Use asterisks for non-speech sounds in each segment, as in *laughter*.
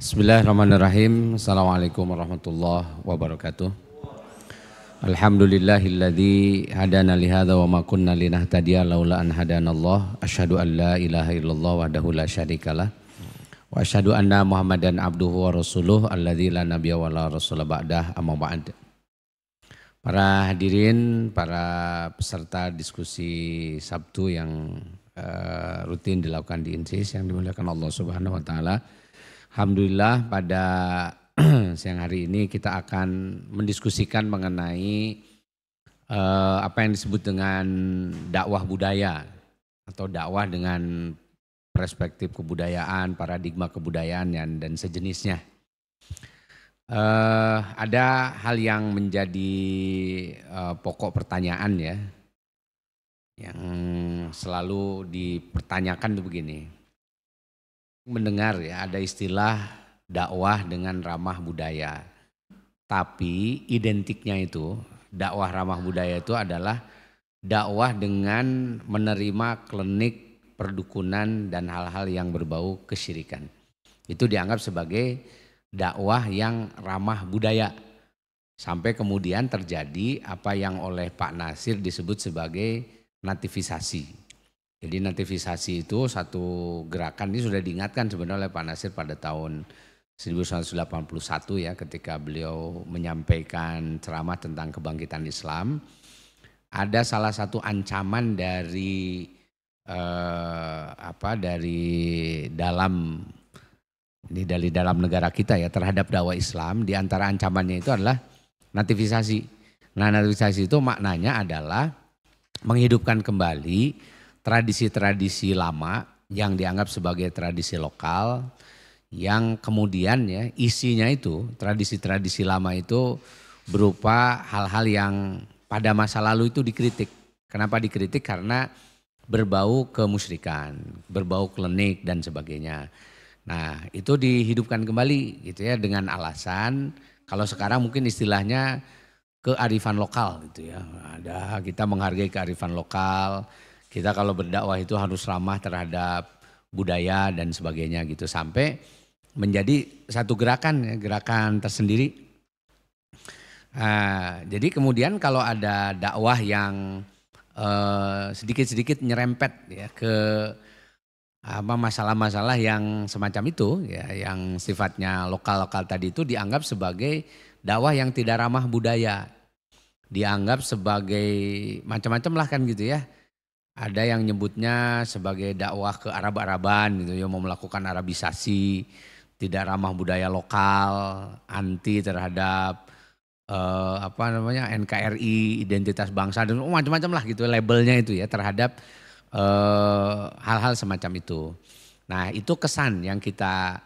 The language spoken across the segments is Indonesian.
Bismillahirrahmanirrahim. Assalamualaikum warahmatullahi wabarakatuh. Alhamdulillahilladzi hadana li hadza wa ma kunna linahtadiya laula an hadanallah. Asyhadu an la ilaha illallah wahdahu la syarikalah. Wa asyhadu anna Muhammadan abduhu wa rasuluh alladzi la nabiyya wa la rasula ba'dah amma ba'd. Para hadirin, para peserta diskusi Sabtu yang uh, rutin dilakukan di INSIS yang dimuliakan Allah Subhanahu wa taala. Alhamdulillah pada *clears throat* siang hari ini kita akan mendiskusikan mengenai eh, apa yang disebut dengan dakwah budaya atau dakwah dengan perspektif kebudayaan, paradigma kebudayaan dan, dan sejenisnya. Eh, ada hal yang menjadi eh, pokok pertanyaan ya, yang selalu dipertanyakan tuh begini mendengar ya ada istilah dakwah dengan ramah budaya. Tapi identiknya itu dakwah ramah budaya itu adalah dakwah dengan menerima klinik perdukunan dan hal-hal yang berbau kesyirikan. Itu dianggap sebagai dakwah yang ramah budaya. Sampai kemudian terjadi apa yang oleh Pak Nasir disebut sebagai nativisasi jadi nativisasi itu satu gerakan ini sudah diingatkan sebenarnya oleh Pak Nasir pada tahun 1981 ya ketika beliau menyampaikan ceramah tentang kebangkitan Islam. Ada salah satu ancaman dari eh, apa dari dalam ini dari dalam negara kita ya terhadap dakwah Islam di antara ancamannya itu adalah nativisasi. Nah, nativisasi itu maknanya adalah menghidupkan kembali tradisi-tradisi lama yang dianggap sebagai tradisi lokal yang kemudian ya isinya itu tradisi-tradisi lama itu berupa hal-hal yang pada masa lalu itu dikritik. Kenapa dikritik? Karena berbau kemusyrikan, berbau klenik dan sebagainya. Nah, itu dihidupkan kembali gitu ya dengan alasan kalau sekarang mungkin istilahnya kearifan lokal gitu ya. Ada kita menghargai kearifan lokal, kita kalau berdakwah itu harus ramah terhadap budaya dan sebagainya gitu sampai menjadi satu gerakan ya, gerakan tersendiri. Nah, jadi kemudian kalau ada dakwah yang eh, sedikit-sedikit uh, nyerempet ya ke apa masalah-masalah yang semacam itu ya yang sifatnya lokal-lokal tadi itu dianggap sebagai dakwah yang tidak ramah budaya dianggap sebagai macam-macam lah kan gitu ya ada yang nyebutnya sebagai dakwah ke Arab-Araban gitu ya, mau melakukan Arabisasi, tidak ramah budaya lokal, anti terhadap eh, apa namanya NKRI, identitas bangsa dan macam-macam lah gitu labelnya itu ya terhadap eh, hal-hal eh, semacam itu. Nah, itu kesan yang kita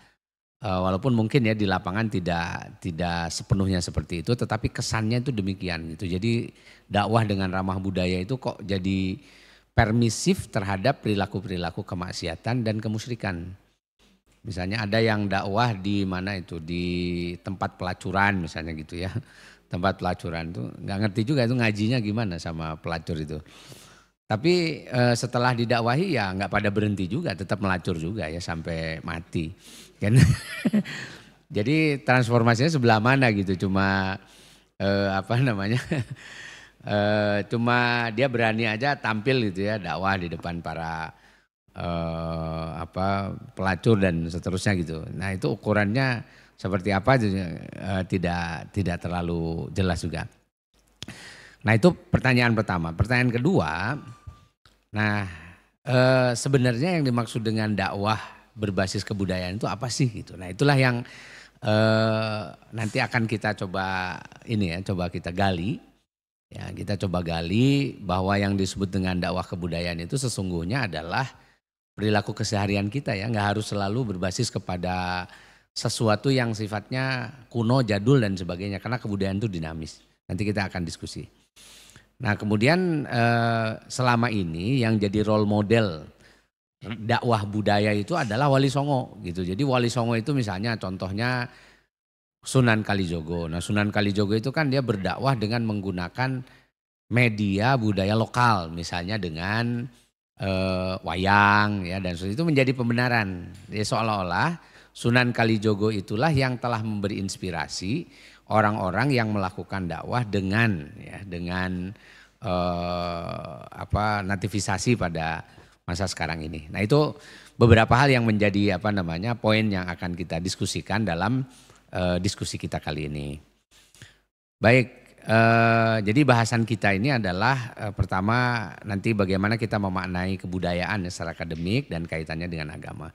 eh, walaupun mungkin ya di lapangan tidak tidak sepenuhnya seperti itu tetapi kesannya itu demikian gitu. Jadi dakwah dengan ramah budaya itu kok jadi permisif terhadap perilaku-perilaku kemaksiatan dan kemusyrikan. Misalnya ada yang dakwah di mana itu di tempat pelacuran misalnya gitu ya. *laughs* Tempat pelacuran tuh nggak ngerti juga itu ngajinya gimana sama pelacur itu. Tapi e, setelah didakwahi ya nggak pada berhenti juga, tetap melacur juga ya sampai mati. Kan? *laughs* Jadi transformasinya sebelah mana gitu, cuma e, apa namanya *laughs* e, cuma dia berani aja tampil gitu ya dakwah di depan para e, apa pelacur dan seterusnya gitu. Nah itu ukurannya seperti apa e, tidak tidak terlalu jelas juga. Nah itu pertanyaan pertama. Pertanyaan kedua, nah e, sebenarnya yang dimaksud dengan dakwah berbasis kebudayaan itu apa sih gitu. Nah itulah yang uh, nanti akan kita coba ini ya coba kita gali Ya, kita coba gali bahwa yang disebut dengan dakwah kebudayaan itu sesungguhnya adalah perilaku keseharian kita ya, nggak harus selalu berbasis kepada sesuatu yang sifatnya kuno, jadul dan sebagainya karena kebudayaan itu dinamis. Nanti kita akan diskusi. Nah, kemudian eh, selama ini yang jadi role model dakwah budaya itu adalah Wali Songo gitu. Jadi Wali Songo itu misalnya contohnya Sunan Kalijogo. Nah, Sunan Kalijogo itu kan dia berdakwah dengan menggunakan media budaya lokal, misalnya dengan eh, wayang ya dan itu menjadi pembenaran. ya seolah-olah Sunan Kalijogo itulah yang telah memberi inspirasi orang-orang yang melakukan dakwah dengan ya dengan eh, apa nativisasi pada masa sekarang ini. Nah, itu beberapa hal yang menjadi apa namanya poin yang akan kita diskusikan dalam uh, diskusi kita kali ini. Baik, uh, jadi bahasan kita ini adalah uh, pertama nanti bagaimana kita memaknai kebudayaan secara akademik dan kaitannya dengan agama.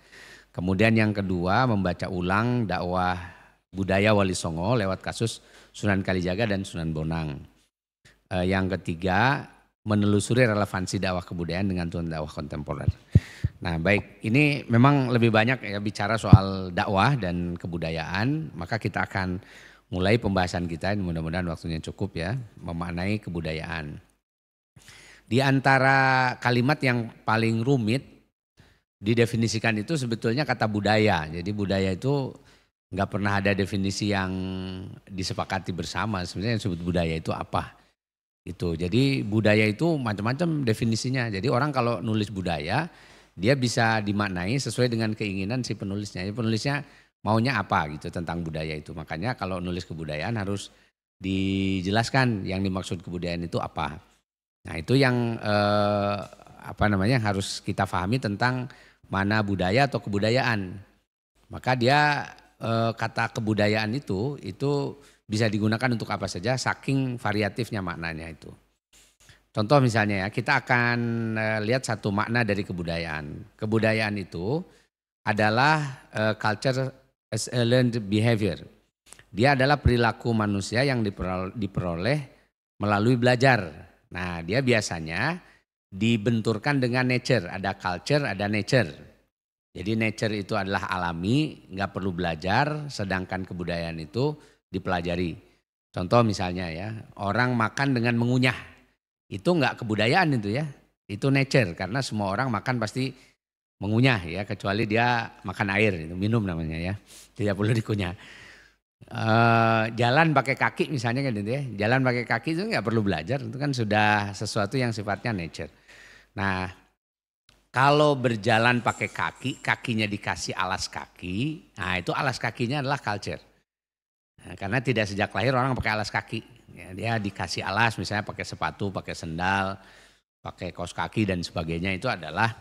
Kemudian yang kedua membaca ulang dakwah budaya Wali Songo lewat kasus Sunan Kalijaga dan Sunan Bonang. yang ketiga menelusuri relevansi dakwah kebudayaan dengan tuan dakwah kontemporer. Nah, baik, ini memang lebih banyak ya bicara soal dakwah dan kebudayaan, maka kita akan mulai pembahasan kita, mudah-mudahan waktunya cukup ya, memaknai kebudayaan. Di antara kalimat yang paling rumit didefinisikan itu sebetulnya kata budaya. Jadi budaya itu nggak pernah ada definisi yang disepakati bersama. Sebenarnya yang disebut budaya itu apa? Gitu. Jadi budaya itu macam-macam definisinya. Jadi orang kalau nulis budaya dia bisa dimaknai sesuai dengan keinginan si penulisnya. Jadi penulisnya maunya apa gitu tentang budaya itu. Makanya kalau nulis kebudayaan harus dijelaskan yang dimaksud kebudayaan itu apa. Nah, itu yang eh, apa namanya harus kita pahami tentang mana budaya atau kebudayaan. Maka dia eh, kata kebudayaan itu itu bisa digunakan untuk apa saja saking variatifnya maknanya itu. Contoh misalnya ya, kita akan eh, lihat satu makna dari kebudayaan. Kebudayaan itu adalah uh, culture as a learned behavior. Dia adalah perilaku manusia yang diperoleh melalui belajar. Nah, dia biasanya dibenturkan dengan nature, ada culture, ada nature. Jadi nature itu adalah alami, nggak perlu belajar, sedangkan kebudayaan itu dipelajari. Contoh misalnya ya, orang makan dengan mengunyah. Itu enggak kebudayaan itu ya. Itu nature karena semua orang makan pasti mengunyah ya kecuali dia makan air itu minum namanya ya. Tidak perlu dikunyah. E, jalan pakai kaki misalnya kan gitu ya. Jalan pakai kaki itu nggak perlu belajar, itu kan sudah sesuatu yang sifatnya nature. Nah, kalau berjalan pakai kaki, kakinya dikasih alas kaki, nah itu alas kakinya adalah culture. Nah, karena tidak sejak lahir orang pakai alas kaki. Ya, dia dikasih alas misalnya pakai sepatu, pakai sendal, pakai kaos kaki dan sebagainya itu adalah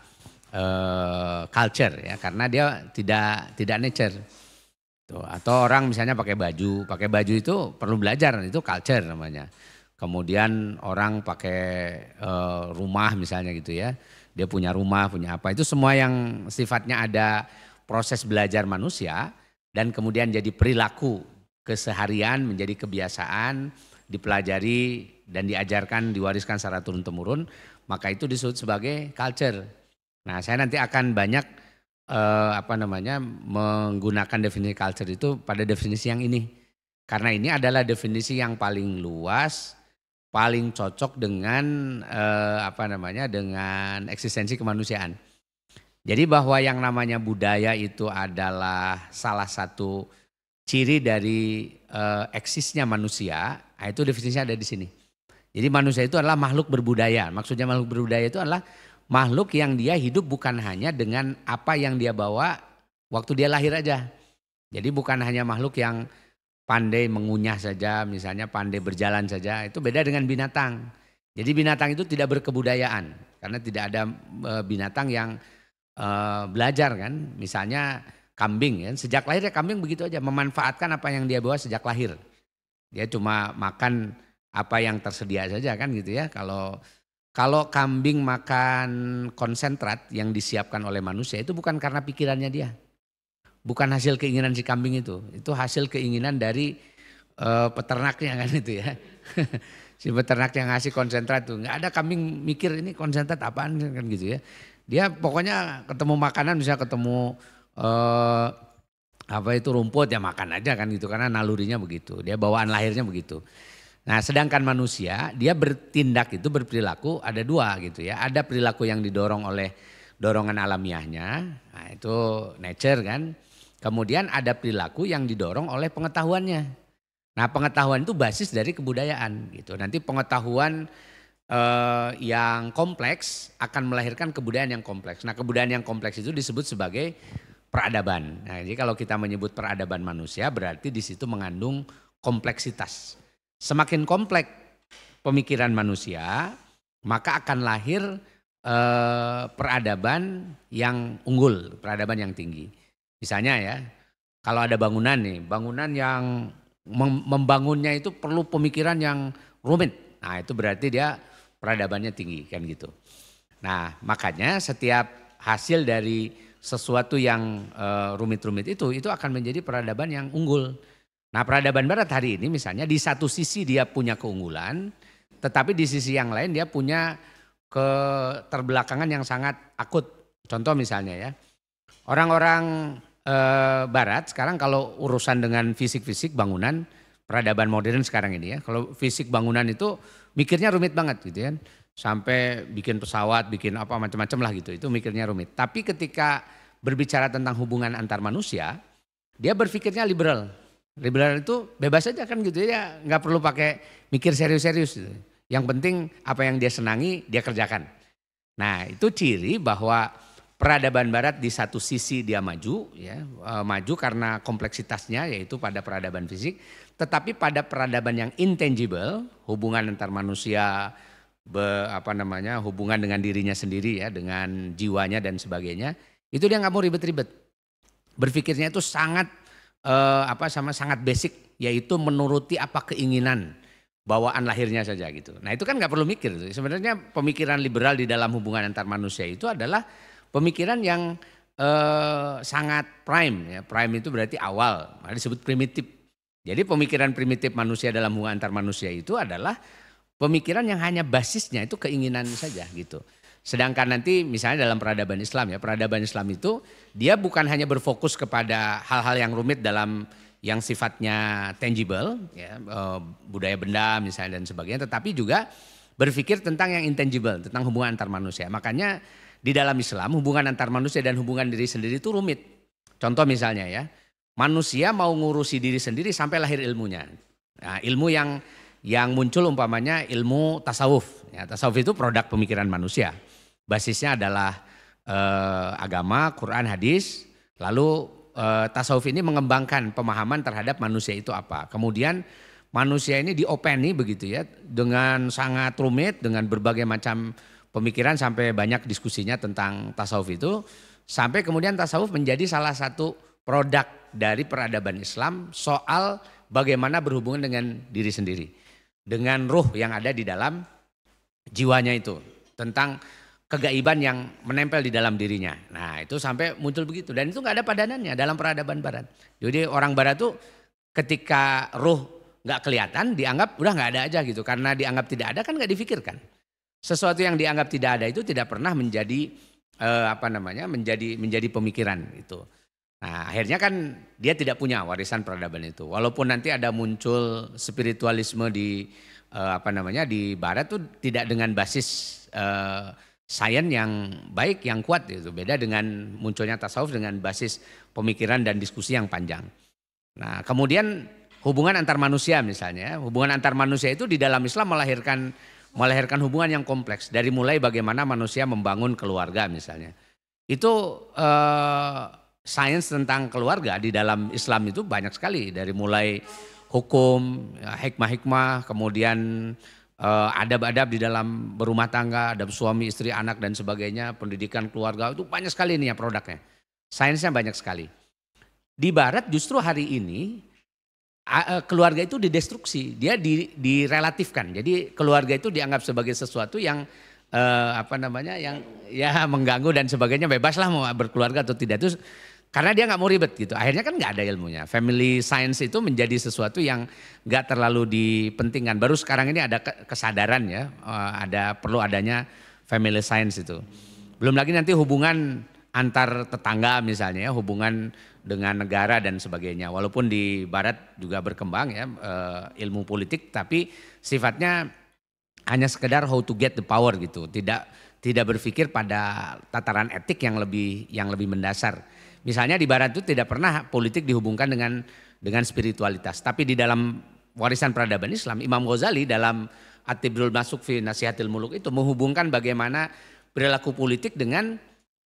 uh, culture ya karena dia tidak tidak nature. Tuh, atau orang misalnya pakai baju, pakai baju itu perlu belajar, itu culture namanya. Kemudian orang pakai uh, rumah misalnya gitu ya. Dia punya rumah, punya apa. Itu semua yang sifatnya ada proses belajar manusia dan kemudian jadi perilaku keseharian menjadi kebiasaan, dipelajari dan diajarkan, diwariskan secara turun-temurun, maka itu disebut sebagai culture. Nah, saya nanti akan banyak eh, apa namanya menggunakan definisi culture itu pada definisi yang ini. Karena ini adalah definisi yang paling luas, paling cocok dengan eh, apa namanya dengan eksistensi kemanusiaan. Jadi bahwa yang namanya budaya itu adalah salah satu ciri dari uh, eksisnya manusia, nah itu definisinya ada di sini. Jadi manusia itu adalah makhluk berbudaya. Maksudnya makhluk berbudaya itu adalah makhluk yang dia hidup bukan hanya dengan apa yang dia bawa waktu dia lahir aja. Jadi bukan hanya makhluk yang pandai mengunyah saja, misalnya pandai berjalan saja, itu beda dengan binatang. Jadi binatang itu tidak berkebudayaan karena tidak ada eh, binatang yang eh, belajar kan. Misalnya kambing ya. Sejak lahir ya kambing begitu aja memanfaatkan apa yang dia bawa sejak lahir. Dia cuma makan apa yang tersedia saja kan gitu ya. Kalau kalau kambing makan konsentrat yang disiapkan oleh manusia itu bukan karena pikirannya dia. Bukan hasil keinginan si kambing itu. Itu hasil keinginan dari uh, peternaknya kan itu ya. *laughs* si peternak yang ngasih konsentrat tuh. nggak ada kambing mikir ini konsentrat apaan kan gitu ya. Dia pokoknya ketemu makanan bisa ketemu eh, apa itu rumput ya makan aja kan gitu karena nalurinya begitu. Dia bawaan lahirnya begitu. Nah, sedangkan manusia dia bertindak itu berperilaku ada dua gitu ya. Ada perilaku yang didorong oleh dorongan alamiahnya, nah itu nature kan. Kemudian ada perilaku yang didorong oleh pengetahuannya. Nah, pengetahuan itu basis dari kebudayaan gitu. Nanti pengetahuan eh, yang kompleks akan melahirkan kebudayaan yang kompleks. Nah, kebudayaan yang kompleks itu disebut sebagai peradaban. Nah, jadi kalau kita menyebut peradaban manusia berarti di situ mengandung kompleksitas. Semakin kompleks pemikiran manusia, maka akan lahir eh, peradaban yang unggul, peradaban yang tinggi. Misalnya ya, kalau ada bangunan nih, bangunan yang membangunnya itu perlu pemikiran yang rumit. Nah, itu berarti dia peradabannya tinggi kan gitu. Nah, makanya setiap hasil dari sesuatu yang eh, rumit-rumit uh, itu, itu akan menjadi peradaban yang unggul. Nah peradaban barat hari ini misalnya di satu sisi dia punya keunggulan, tetapi di sisi yang lain dia punya keterbelakangan yang sangat akut. Contoh misalnya ya, orang-orang e, barat sekarang kalau urusan dengan fisik-fisik bangunan, peradaban modern sekarang ini ya, kalau fisik bangunan itu mikirnya rumit banget gitu Ya sampai bikin pesawat, bikin apa macam-macam lah gitu. Itu mikirnya rumit. Tapi ketika berbicara tentang hubungan antar manusia, dia berpikirnya liberal. Liberal itu bebas aja kan gitu ya, nggak perlu pakai mikir serius-serius. Gitu. Yang penting apa yang dia senangi dia kerjakan. Nah itu ciri bahwa peradaban barat di satu sisi dia maju ya e, maju karena kompleksitasnya yaitu pada peradaban fisik tetapi pada peradaban yang intangible hubungan antar manusia be, apa namanya hubungan dengan dirinya sendiri ya dengan jiwanya dan sebagainya itu dia nggak mau ribet-ribet berpikirnya itu sangat eh, apa sama sangat basic yaitu menuruti apa keinginan bawaan lahirnya saja gitu nah itu kan nggak perlu mikir sebenarnya pemikiran liberal di dalam hubungan antar manusia itu adalah pemikiran yang eh, sangat prime ya prime itu berarti awal disebut primitif jadi pemikiran primitif manusia dalam hubungan antar manusia itu adalah Pemikiran yang hanya basisnya itu keinginan saja gitu. Sedangkan nanti misalnya dalam peradaban Islam ya, peradaban Islam itu dia bukan hanya berfokus kepada hal-hal yang rumit dalam yang sifatnya tangible ya, eh, budaya benda misalnya dan sebagainya, tetapi juga berpikir tentang yang intangible, tentang hubungan antar manusia. Makanya di dalam Islam hubungan antar manusia dan hubungan diri sendiri itu rumit. Contoh misalnya ya, manusia mau ngurusi diri sendiri sampai lahir ilmunya. Nah, ilmu yang yang muncul umpamanya ilmu tasawuf. Ya, tasawuf itu produk pemikiran manusia. Basisnya adalah eh, agama, Quran, hadis. Lalu eh, tasawuf ini mengembangkan pemahaman terhadap manusia itu apa. Kemudian manusia ini diopeni begitu ya dengan sangat rumit dengan berbagai macam pemikiran sampai banyak diskusinya tentang tasawuf itu sampai kemudian tasawuf menjadi salah satu produk dari peradaban Islam soal bagaimana berhubungan dengan diri sendiri dengan ruh yang ada di dalam jiwanya itu tentang kegaiban yang menempel di dalam dirinya. Nah itu sampai muncul begitu dan itu nggak ada padanannya dalam peradaban barat. Jadi orang barat tuh ketika ruh nggak kelihatan dianggap udah nggak ada aja gitu karena dianggap tidak ada kan nggak difikirkan. Sesuatu yang dianggap tidak ada itu tidak pernah menjadi eh, apa namanya menjadi menjadi pemikiran itu. Nah, akhirnya kan dia tidak punya warisan peradaban itu. Walaupun nanti ada muncul spiritualisme di eh, apa namanya di barat tuh tidak dengan basis eh, sains yang baik yang kuat itu. Beda dengan munculnya tasawuf dengan basis pemikiran dan diskusi yang panjang. Nah, kemudian hubungan antar manusia misalnya, ya, hubungan antar manusia itu di dalam Islam melahirkan melahirkan hubungan yang kompleks dari mulai bagaimana manusia membangun keluarga misalnya. Itu eh sains tentang keluarga di dalam Islam itu banyak sekali dari mulai hukum, ya, hikmah-hikmah, kemudian eh, adab-adab di dalam berumah tangga, adab suami, istri, anak dan sebagainya, pendidikan keluarga itu banyak sekali ini ya produknya. Sainsnya banyak sekali. Di barat justru hari ini e, keluarga itu didestruksi, dia direlatifkan. Jadi keluarga itu dianggap sebagai sesuatu yang e, apa namanya yang ya mengganggu dan sebagainya bebaslah mau berkeluarga atau tidak itu karena dia nggak mau ribet gitu. Akhirnya kan nggak ada ilmunya. Family science itu menjadi sesuatu yang nggak terlalu dipentingkan. Baru sekarang ini ada kesadaran ya, eh, ada perlu adanya family science itu. Belum lagi nanti hubungan antar tetangga misalnya ya, hubungan dengan negara dan sebagainya. Walaupun di barat juga berkembang ya eh, ilmu politik tapi sifatnya hanya sekedar how to get the power gitu. Tidak tidak berpikir pada tataran etik yang lebih yang lebih mendasar. Misalnya di barat itu tidak pernah politik dihubungkan dengan dengan spiritualitas. Tapi di dalam warisan peradaban Islam, Imam Ghazali dalam at Masuk fi Nasihatil Muluk itu menghubungkan bagaimana perilaku politik dengan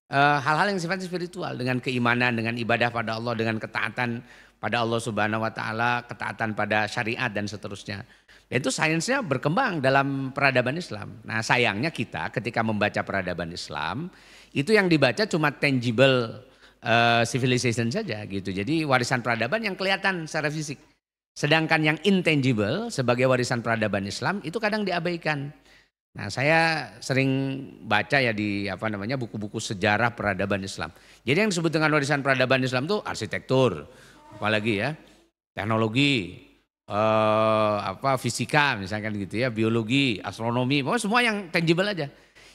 eh, hal-hal uh, yang sifatnya spiritual, dengan keimanan, dengan ibadah pada Allah, dengan ketaatan pada Allah Subhanahu wa taala, ketaatan pada syariat dan seterusnya. Dan itu sainsnya berkembang dalam peradaban Islam. Nah, sayangnya kita ketika membaca peradaban Islam, itu yang dibaca cuma tangible Eh, civilization saja gitu. Jadi warisan peradaban yang kelihatan secara fisik. Sedangkan yang intangible sebagai warisan peradaban Islam itu kadang diabaikan. Nah, saya sering baca ya di apa namanya buku-buku sejarah peradaban Islam. Jadi yang disebut dengan warisan peradaban Islam itu arsitektur, apalagi ya, teknologi, eh, apa fisika misalkan gitu ya, biologi, astronomi, pokoknya semua yang tangible aja.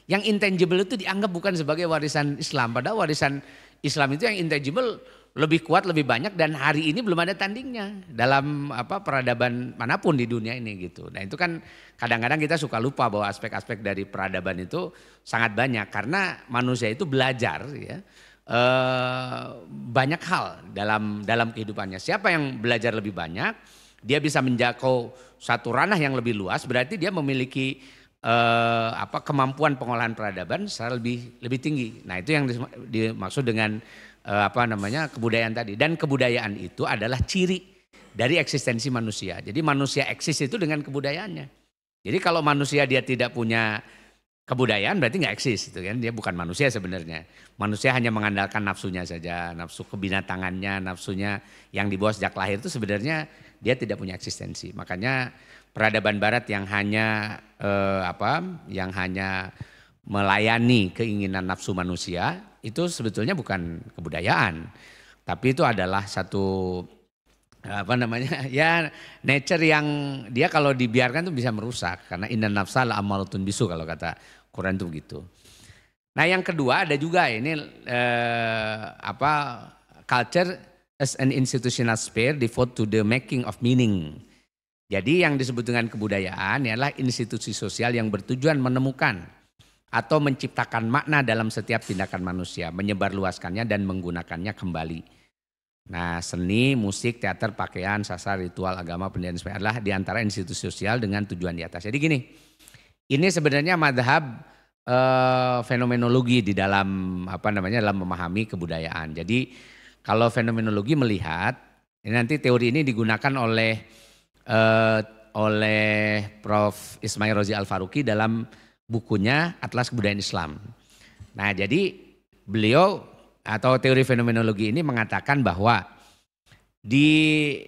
Yang intangible itu dianggap bukan sebagai warisan Islam, padahal warisan Islam itu yang intangible lebih kuat, lebih banyak dan hari ini belum ada tandingnya dalam apa peradaban manapun di dunia ini gitu. Nah, itu kan kadang-kadang kita suka lupa bahwa aspek-aspek dari peradaban itu sangat banyak karena manusia itu belajar ya. Eh, banyak hal dalam dalam kehidupannya. Siapa yang belajar lebih banyak, dia bisa menjangkau satu ranah yang lebih luas, berarti dia memiliki eh, apa kemampuan pengolahan peradaban secara lebih lebih tinggi. Nah, itu yang dimaksud dengan eh, apa namanya kebudayaan tadi. Dan kebudayaan itu adalah ciri dari eksistensi manusia. Jadi manusia eksis itu dengan kebudayaannya. Jadi kalau manusia dia tidak punya kebudayaan berarti nggak eksis itu kan dia bukan manusia sebenarnya manusia hanya mengandalkan nafsunya saja nafsu kebinatangannya nafsunya yang dibawa sejak lahir itu sebenarnya dia tidak punya eksistensi makanya peradaban barat yang hanya eh, apa yang hanya melayani keinginan nafsu manusia itu sebetulnya bukan kebudayaan tapi itu adalah satu apa namanya *laughs* ya nature yang dia kalau dibiarkan tuh bisa merusak karena inna nafsa la amalutun bisu kalau kata Quran tuh gitu. Nah yang kedua ada juga ini eh, apa culture as an institutional sphere devoted to the making of meaning jadi yang disebut dengan kebudayaan ialah institusi sosial yang bertujuan menemukan atau menciptakan makna dalam setiap tindakan manusia, menyebarluaskannya dan menggunakannya kembali. Nah seni, musik, teater, pakaian, sasar, ritual, agama, pendidikan sebagainya adalah di antara institusi sosial dengan tujuan di atas. Jadi gini, ini sebenarnya madhab eh, fenomenologi di dalam apa namanya dalam memahami kebudayaan. Jadi kalau fenomenologi melihat, ini nanti teori ini digunakan oleh eh, oleh Prof. Ismail Rozi Al-Faruqi dalam bukunya Atlas Kebudayaan Islam. Nah jadi beliau atau teori fenomenologi ini mengatakan bahwa di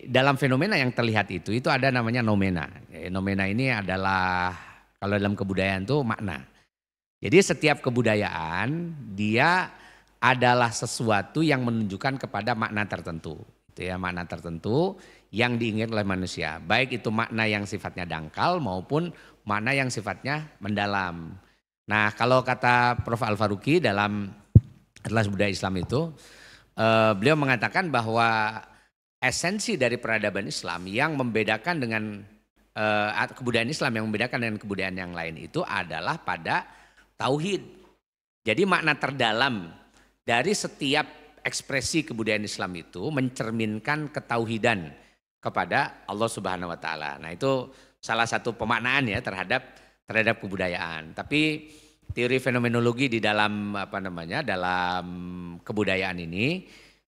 dalam fenomena yang terlihat itu, itu ada namanya nomena. Eh, nomena ini adalah kalau dalam kebudayaan itu makna. Jadi setiap kebudayaan dia adalah sesuatu yang menunjukkan kepada makna tertentu. Itu ya makna tertentu yang diinginkan oleh manusia. Baik itu makna yang sifatnya dangkal maupun makna yang sifatnya mendalam. Nah kalau kata Prof. Al-Faruqi dalam Atlas Budaya Islam itu, eh, beliau mengatakan bahwa esensi dari peradaban Islam yang membedakan dengan eh, kebudayaan Islam yang membedakan dengan kebudayaan yang lain itu adalah pada tauhid. Jadi makna terdalam dari setiap ekspresi kebudayaan Islam itu mencerminkan ketauhidan kepada Allah Subhanahu wa taala. Nah, itu salah satu pemaknaan ya terhadap terhadap kebudayaan. Tapi teori fenomenologi di dalam apa namanya? dalam kebudayaan ini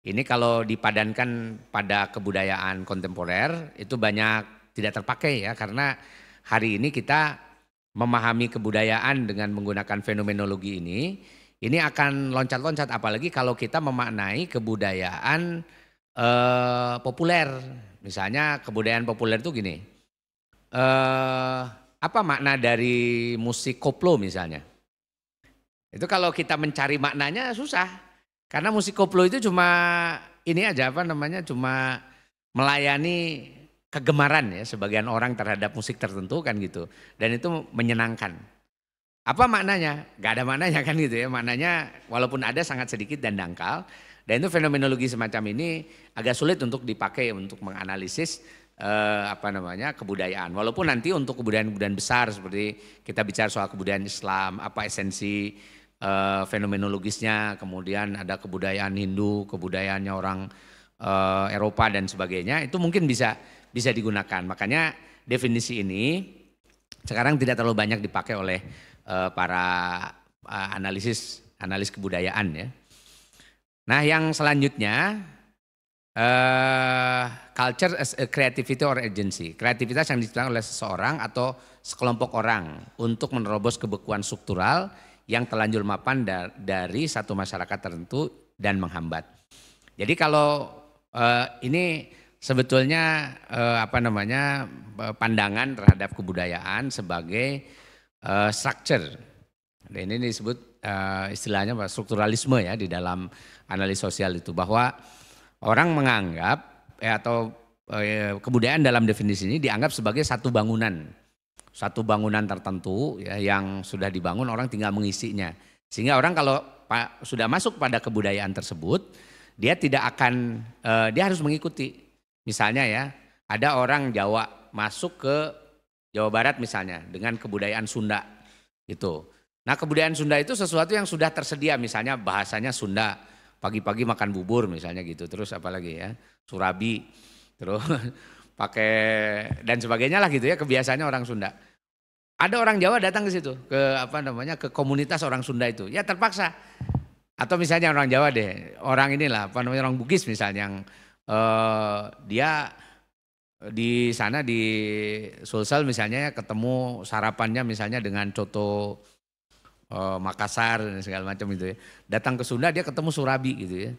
ini kalau dipadankan pada kebudayaan kontemporer itu banyak tidak terpakai ya karena hari ini kita memahami kebudayaan dengan menggunakan fenomenologi ini ini akan loncat-loncat apalagi kalau kita memaknai kebudayaan eh, populer Misalnya kebudayaan populer itu gini. Eh, apa makna dari musik koplo misalnya? Itu kalau kita mencari maknanya susah. Karena musik koplo itu cuma ini aja apa namanya cuma melayani kegemaran ya sebagian orang terhadap musik tertentu kan gitu. Dan itu menyenangkan. Apa maknanya? Gak ada maknanya kan gitu ya. Maknanya walaupun ada sangat sedikit dan dangkal. Dan itu fenomenologi semacam ini agak sulit untuk dipakai untuk menganalisis eh, apa namanya kebudayaan. Walaupun nanti untuk kebudayaan-kebudayaan besar seperti kita bicara soal kebudayaan Islam, apa esensi eh, fenomenologisnya, kemudian ada kebudayaan Hindu, kebudayaannya orang eh, Eropa dan sebagainya, itu mungkin bisa bisa digunakan. Makanya definisi ini sekarang tidak terlalu banyak dipakai oleh eh, para eh, analisis analis kebudayaan ya. Nah yang selanjutnya uh, culture as a creativity or agency. Kreativitas yang diciptakan oleh seseorang atau sekelompok orang untuk menerobos kebekuan struktural yang telanjur mapan da dari satu masyarakat tertentu dan menghambat. Jadi kalau uh, ini sebetulnya uh, apa namanya pandangan terhadap kebudayaan sebagai uh, structure. Dan ini disebut uh, istilahnya strukturalisme ya di dalam analis sosial itu bahwa orang menganggap eh, atau eh, kebudayaan dalam definisi ini dianggap sebagai satu bangunan satu bangunan tertentu ya, yang sudah dibangun orang tinggal mengisinya sehingga orang kalau pak, sudah masuk pada kebudayaan tersebut dia tidak akan eh, dia harus mengikuti misalnya ya ada orang Jawa masuk ke Jawa Barat misalnya dengan kebudayaan Sunda itu Nah kebudayaan Sunda itu sesuatu yang sudah tersedia misalnya bahasanya Sunda. Pagi-pagi makan bubur misalnya gitu. Terus apalagi ya surabi. Terus *laughs* pakai dan sebagainya lah gitu ya kebiasaannya orang Sunda. Ada orang Jawa datang ke situ ke apa namanya ke komunitas orang Sunda itu. Ya terpaksa. Atau misalnya orang Jawa deh, orang inilah apa namanya orang Bugis misalnya yang eh, dia di sana di Sulsel misalnya ketemu sarapannya misalnya dengan coto uh, Makassar dan segala macam itu, ya. Datang ke Sunda dia ketemu Surabi gitu ya.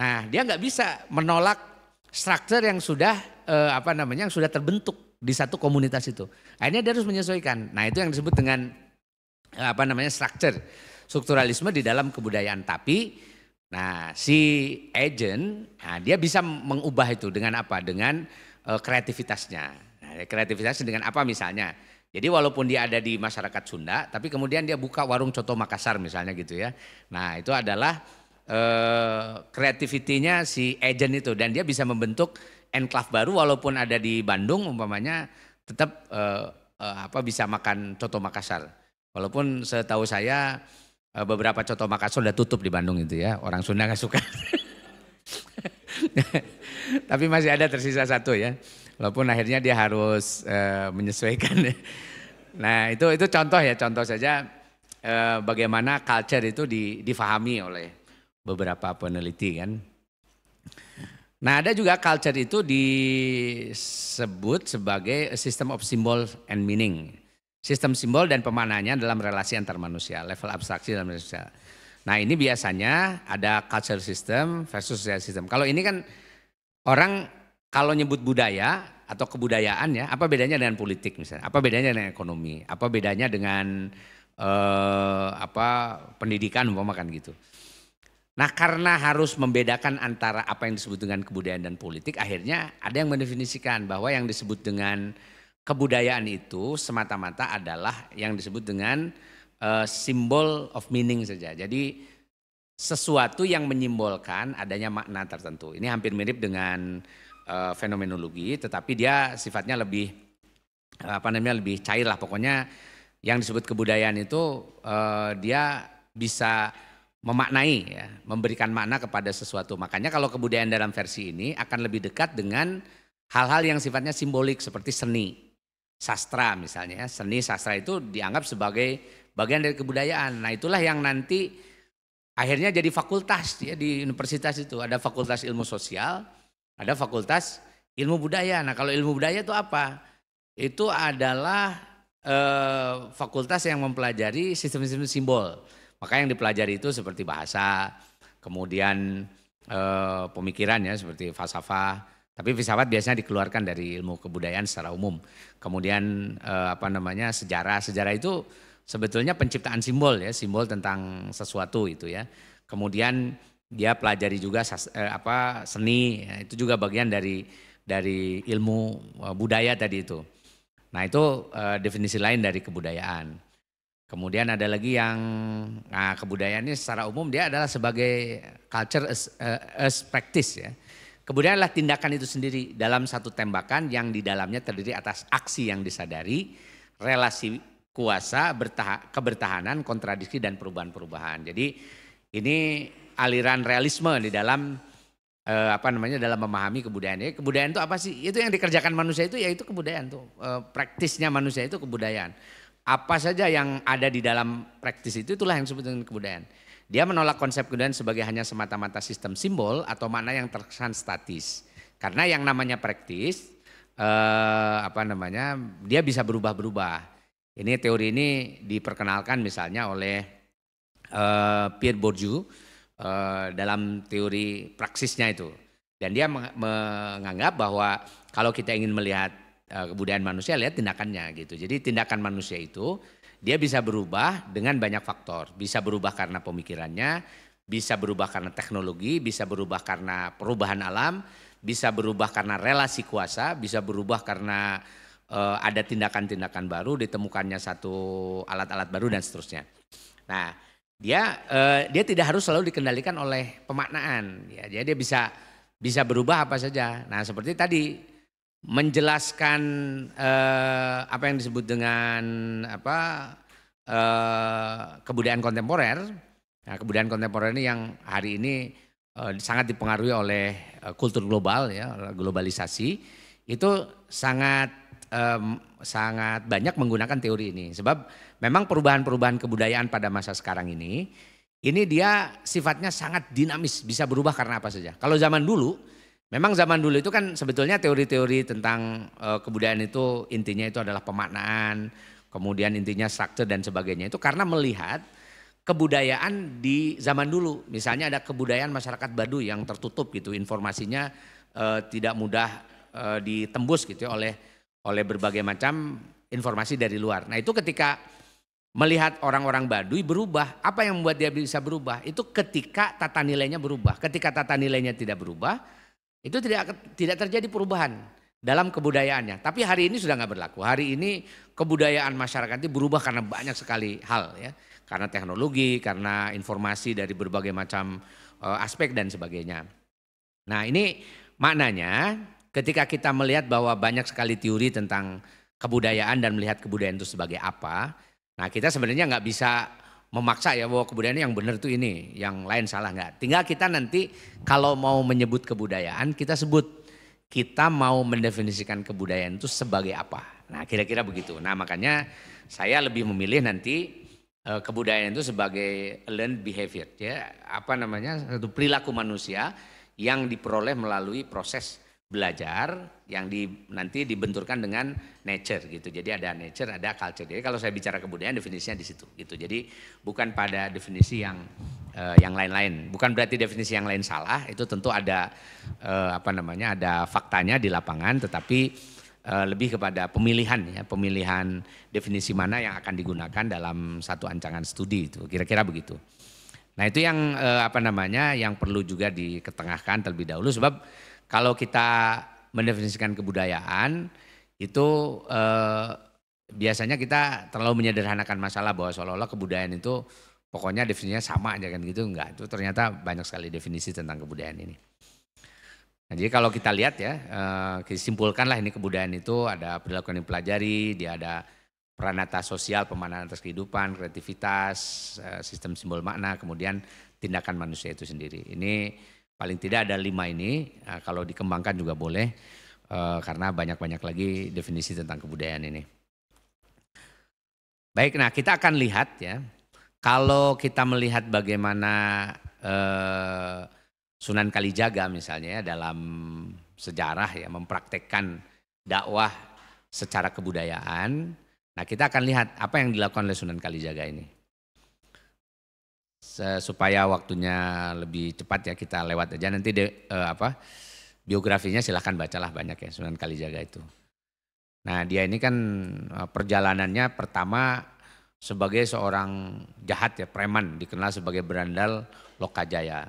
Nah dia nggak bisa menolak struktur yang sudah uh, apa namanya yang sudah terbentuk di satu komunitas itu. Akhirnya dia harus menyesuaikan. Nah itu yang disebut dengan uh, apa namanya struktur strukturalisme di dalam kebudayaan. Tapi nah si agent nah, dia bisa mengubah itu dengan apa? Dengan uh, kreativitasnya. Nah, kreativitasnya dengan apa misalnya? Jadi walaupun dia ada di masyarakat Sunda, tapi kemudian dia buka warung coto Makassar misalnya gitu ya. Nah itu adalah kreativitinya eh, kreativitinya si agent itu dan dia bisa membentuk enclave baru walaupun ada di Bandung umpamanya tetap uh, uh, apa bisa makan coto Makassar. Walaupun setahu saya uh, beberapa coto Makassar sudah tutup di Bandung itu ya. Orang Sunda nggak suka. *laughs* tapi masih ada tersisa satu ya. Walaupun akhirnya dia harus uh, menyesuaikan ya. Nah itu itu contoh ya contoh saja eh, bagaimana culture itu di, difahami oleh beberapa peneliti kan. Nah ada juga culture itu disebut sebagai sistem of symbol and meaning. Sistem simbol dan pemanahnya dalam relasi antar manusia, level abstraksi dalam manusia. Nah ini biasanya ada culture system versus social ya system. Kalau ini kan orang kalau nyebut budaya atau kebudayaan ya, apa bedanya dengan politik misalnya? Apa bedanya dengan ekonomi? Apa bedanya dengan eh, apa pendidikan umpama kan gitu. Nah, karena harus membedakan antara apa yang disebut dengan kebudayaan dan politik, akhirnya ada yang mendefinisikan bahwa yang disebut dengan kebudayaan itu semata-mata adalah yang disebut dengan uh, simbol of meaning saja. Jadi sesuatu yang menyimbolkan adanya makna tertentu. Ini hampir mirip dengan Eh, fenomenologi, tetapi dia sifatnya lebih eh, apa namanya lebih cair lah. Pokoknya yang disebut kebudayaan itu uh, dia bisa memaknai, ya, memberikan makna kepada sesuatu. Makanya kalau kebudayaan dalam versi ini akan lebih dekat dengan hal-hal yang sifatnya simbolik seperti seni, sastra misalnya. Ya. Seni sastra itu dianggap sebagai bagian dari kebudayaan. Nah itulah yang nanti akhirnya jadi fakultas ya, di universitas itu. Ada fakultas ilmu sosial, ada fakultas ilmu budaya. Nah kalau ilmu budaya itu apa? Itu adalah eh, fakultas yang mempelajari sistem-sistem simbol. Maka yang dipelajari itu seperti bahasa, kemudian eh, pemikiran ya seperti falsafah. Tapi filsafat biasanya dikeluarkan dari ilmu kebudayaan secara umum. Kemudian eh, apa namanya sejarah, sejarah itu sebetulnya penciptaan simbol ya, simbol tentang sesuatu itu ya. Kemudian dia pelajari juga sas, eh, apa seni ya, itu juga bagian dari dari ilmu eh, budaya tadi itu. Nah itu eh, definisi lain dari kebudayaan. Kemudian ada lagi yang nah, kebudayaan ini secara umum dia adalah sebagai culture as, uh, as practice ya. Kebudayaan adalah tindakan itu sendiri dalam satu tembakan yang di dalamnya terdiri atas aksi yang disadari, relasi kuasa, kebertahanan, kontradiksi dan perubahan-perubahan. Jadi ini aliran realisme di dalam eh, apa namanya dalam memahami kebudayaan. Ya, kebudayaan itu apa sih? Itu yang dikerjakan manusia itu yaitu kebudayaan tuh. Eh, praktisnya manusia itu kebudayaan. Apa saja yang ada di dalam praktis itu itulah yang disebut dengan kebudayaan. Dia menolak konsep kebudayaan sebagai hanya semata-mata sistem simbol atau mana yang terkesan statis. Karena yang namanya praktis eh, apa namanya dia bisa berubah-berubah. Ini teori ini diperkenalkan misalnya oleh eh, Pierre Bourdieu Eh, dalam teori praksisnya itu. Dan dia menganggap bahwa kalau kita ingin melihat eh, kebudayaan manusia, lihat tindakannya gitu. Jadi tindakan manusia itu dia bisa berubah dengan banyak faktor. Bisa berubah karena pemikirannya, bisa berubah karena teknologi, bisa berubah karena perubahan alam, bisa berubah karena relasi kuasa, bisa berubah karena eh, ada tindakan-tindakan baru, ditemukannya satu alat-alat baru dan seterusnya. Nah, dia eh, dia tidak harus selalu dikendalikan oleh pemaknaan ya jadi dia bisa bisa berubah apa saja nah seperti tadi menjelaskan eh, apa yang disebut dengan apa eh, kebudayaan kontemporer nah kebudayaan kontemporer ini yang hari ini eh, sangat dipengaruhi oleh eh, kultur global ya globalisasi itu sangat eh, sangat banyak menggunakan teori ini sebab Memang perubahan-perubahan kebudayaan pada masa sekarang ini, ini dia sifatnya sangat dinamis, bisa berubah karena apa saja. Kalau zaman dulu, memang zaman dulu itu kan sebetulnya teori-teori tentang eh, kebudayaan itu intinya itu adalah pemaknaan, kemudian intinya struktur dan sebagainya. Itu karena melihat kebudayaan di zaman dulu. Misalnya ada kebudayaan masyarakat Baduy yang tertutup gitu, informasinya e, tidak mudah e, ditembus gitu ya oleh oleh berbagai macam informasi dari luar. Nah, itu ketika melihat orang-orang Baduy berubah. Apa yang membuat dia bisa berubah? Itu ketika tata nilainya berubah. Ketika tata nilainya tidak berubah, itu tidak tidak terjadi perubahan dalam kebudayaannya. Tapi hari ini sudah nggak berlaku. Hari ini kebudayaan masyarakat itu berubah karena banyak sekali hal ya. Karena teknologi, karena informasi dari berbagai macam eh, aspek dan sebagainya. Nah ini maknanya ketika kita melihat bahwa banyak sekali teori tentang kebudayaan dan melihat kebudayaan itu sebagai apa, Nah kita sebenarnya nggak bisa memaksa ya bahwa kebudayaan yang benar tuh ini, yang lain salah nggak. Tinggal kita nanti kalau mau menyebut kebudayaan kita sebut kita mau mendefinisikan kebudayaan itu sebagai apa. Nah kira-kira begitu. Nah makanya saya lebih memilih nanti eh, kebudayaan itu sebagai learned behavior ya apa namanya satu perilaku manusia yang diperoleh melalui proses belajar yang di, nanti dibenturkan dengan nature gitu. Jadi ada nature, ada culture. Jadi kalau saya bicara kebudayaan definisinya di situ gitu. Jadi bukan pada definisi yang eh, yang lain-lain. Bukan berarti definisi yang lain salah, itu tentu ada eh, apa namanya? ada faktanya di lapangan tetapi eh, lebih kepada pemilihan ya, pemilihan definisi mana yang akan digunakan dalam satu ancangan studi itu. Kira-kira begitu. Nah, itu yang eh, apa namanya? yang perlu juga diketengahkan terlebih dahulu sebab kalau kita mendefinisikan kebudayaan itu eh, biasanya kita terlalu menyederhanakan masalah bahwa seolah-olah kebudayaan itu pokoknya definisinya sama aja kan gitu enggak itu ternyata banyak sekali definisi tentang kebudayaan ini nah, jadi kalau kita lihat ya eh, simpulkanlah ini kebudayaan itu ada perilaku yang dipelajari dia ada peranata sosial pemanahan atas kehidupan kreativitas eh, sistem simbol makna kemudian tindakan manusia itu sendiri ini paling tidak ada lima ini nah, kalau dikembangkan juga boleh uh, karena banyak-banyak lagi definisi tentang kebudayaan ini. Baik, nah kita akan lihat ya kalau kita melihat bagaimana uh, Sunan Kalijaga misalnya ya, dalam sejarah ya mempraktekkan dakwah secara kebudayaan. Nah kita akan lihat apa yang dilakukan oleh Sunan Kalijaga ini supaya waktunya lebih cepat ya kita lewat aja nanti de, eh, apa biografinya silahkan bacalah banyak ya Sunan Kalijaga itu. Nah dia ini kan eh, perjalanannya pertama sebagai seorang jahat ya preman dikenal sebagai berandal Lokajaya.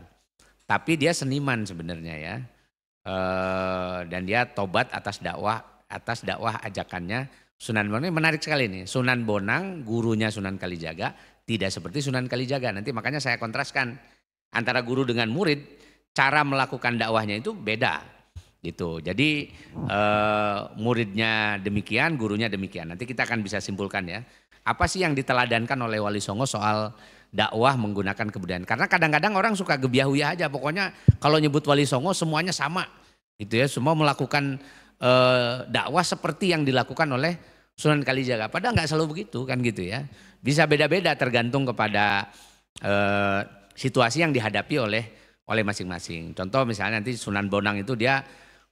Tapi dia seniman sebenarnya ya e, dan dia tobat atas dakwah atas dakwah ajakannya Sunan Bonang. Ini menarik sekali nih Sunan Bonang gurunya Sunan Kalijaga tidak seperti Sunan Kalijaga. Nanti makanya saya kontraskan antara guru dengan murid, cara melakukan dakwahnya itu beda gitu. Jadi uh, muridnya demikian, gurunya demikian. Nanti kita akan bisa simpulkan ya. Apa sih yang diteladankan oleh Wali Songo soal dakwah menggunakan kebudayaan? Karena kadang-kadang orang suka gebiahuya aja. Pokoknya kalau nyebut Wali Songo semuanya sama. Gitu ya, semua melakukan uh, dakwah seperti yang dilakukan oleh Sunan Kalijaga. Padahal nggak selalu begitu kan gitu ya. Bisa beda-beda tergantung kepada e, situasi yang dihadapi oleh oleh masing-masing. Contoh misalnya nanti Sunan Bonang itu dia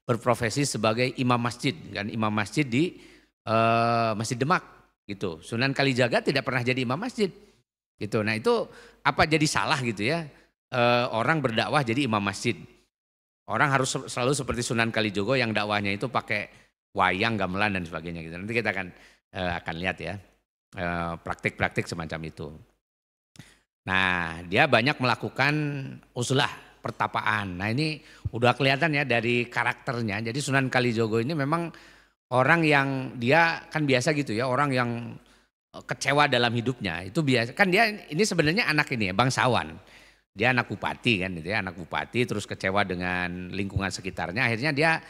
berprofesi sebagai imam masjid kan imam masjid di e, Masjid Demak gitu. Sunan Kalijaga tidak pernah jadi imam masjid gitu. Nah itu apa jadi salah gitu ya e, orang berdakwah jadi imam masjid. Orang harus selalu seperti Sunan Kalijogo yang dakwahnya itu pakai wayang, gamelan dan sebagainya gitu. Nanti kita akan uh, akan lihat ya eh, praktik-praktik uh, semacam itu. Nah, dia banyak melakukan usulah pertapaan. Nah, ini udah kelihatan ya dari karakternya. Jadi Sunan Kalijogo ini memang orang yang dia kan biasa gitu ya, orang yang eh, kecewa dalam hidupnya. Itu biasa kan dia ini sebenarnya anak ini ya, bangsawan. Dia anak bupati kan gitu ya, anak bupati terus kecewa dengan lingkungan sekitarnya. Akhirnya dia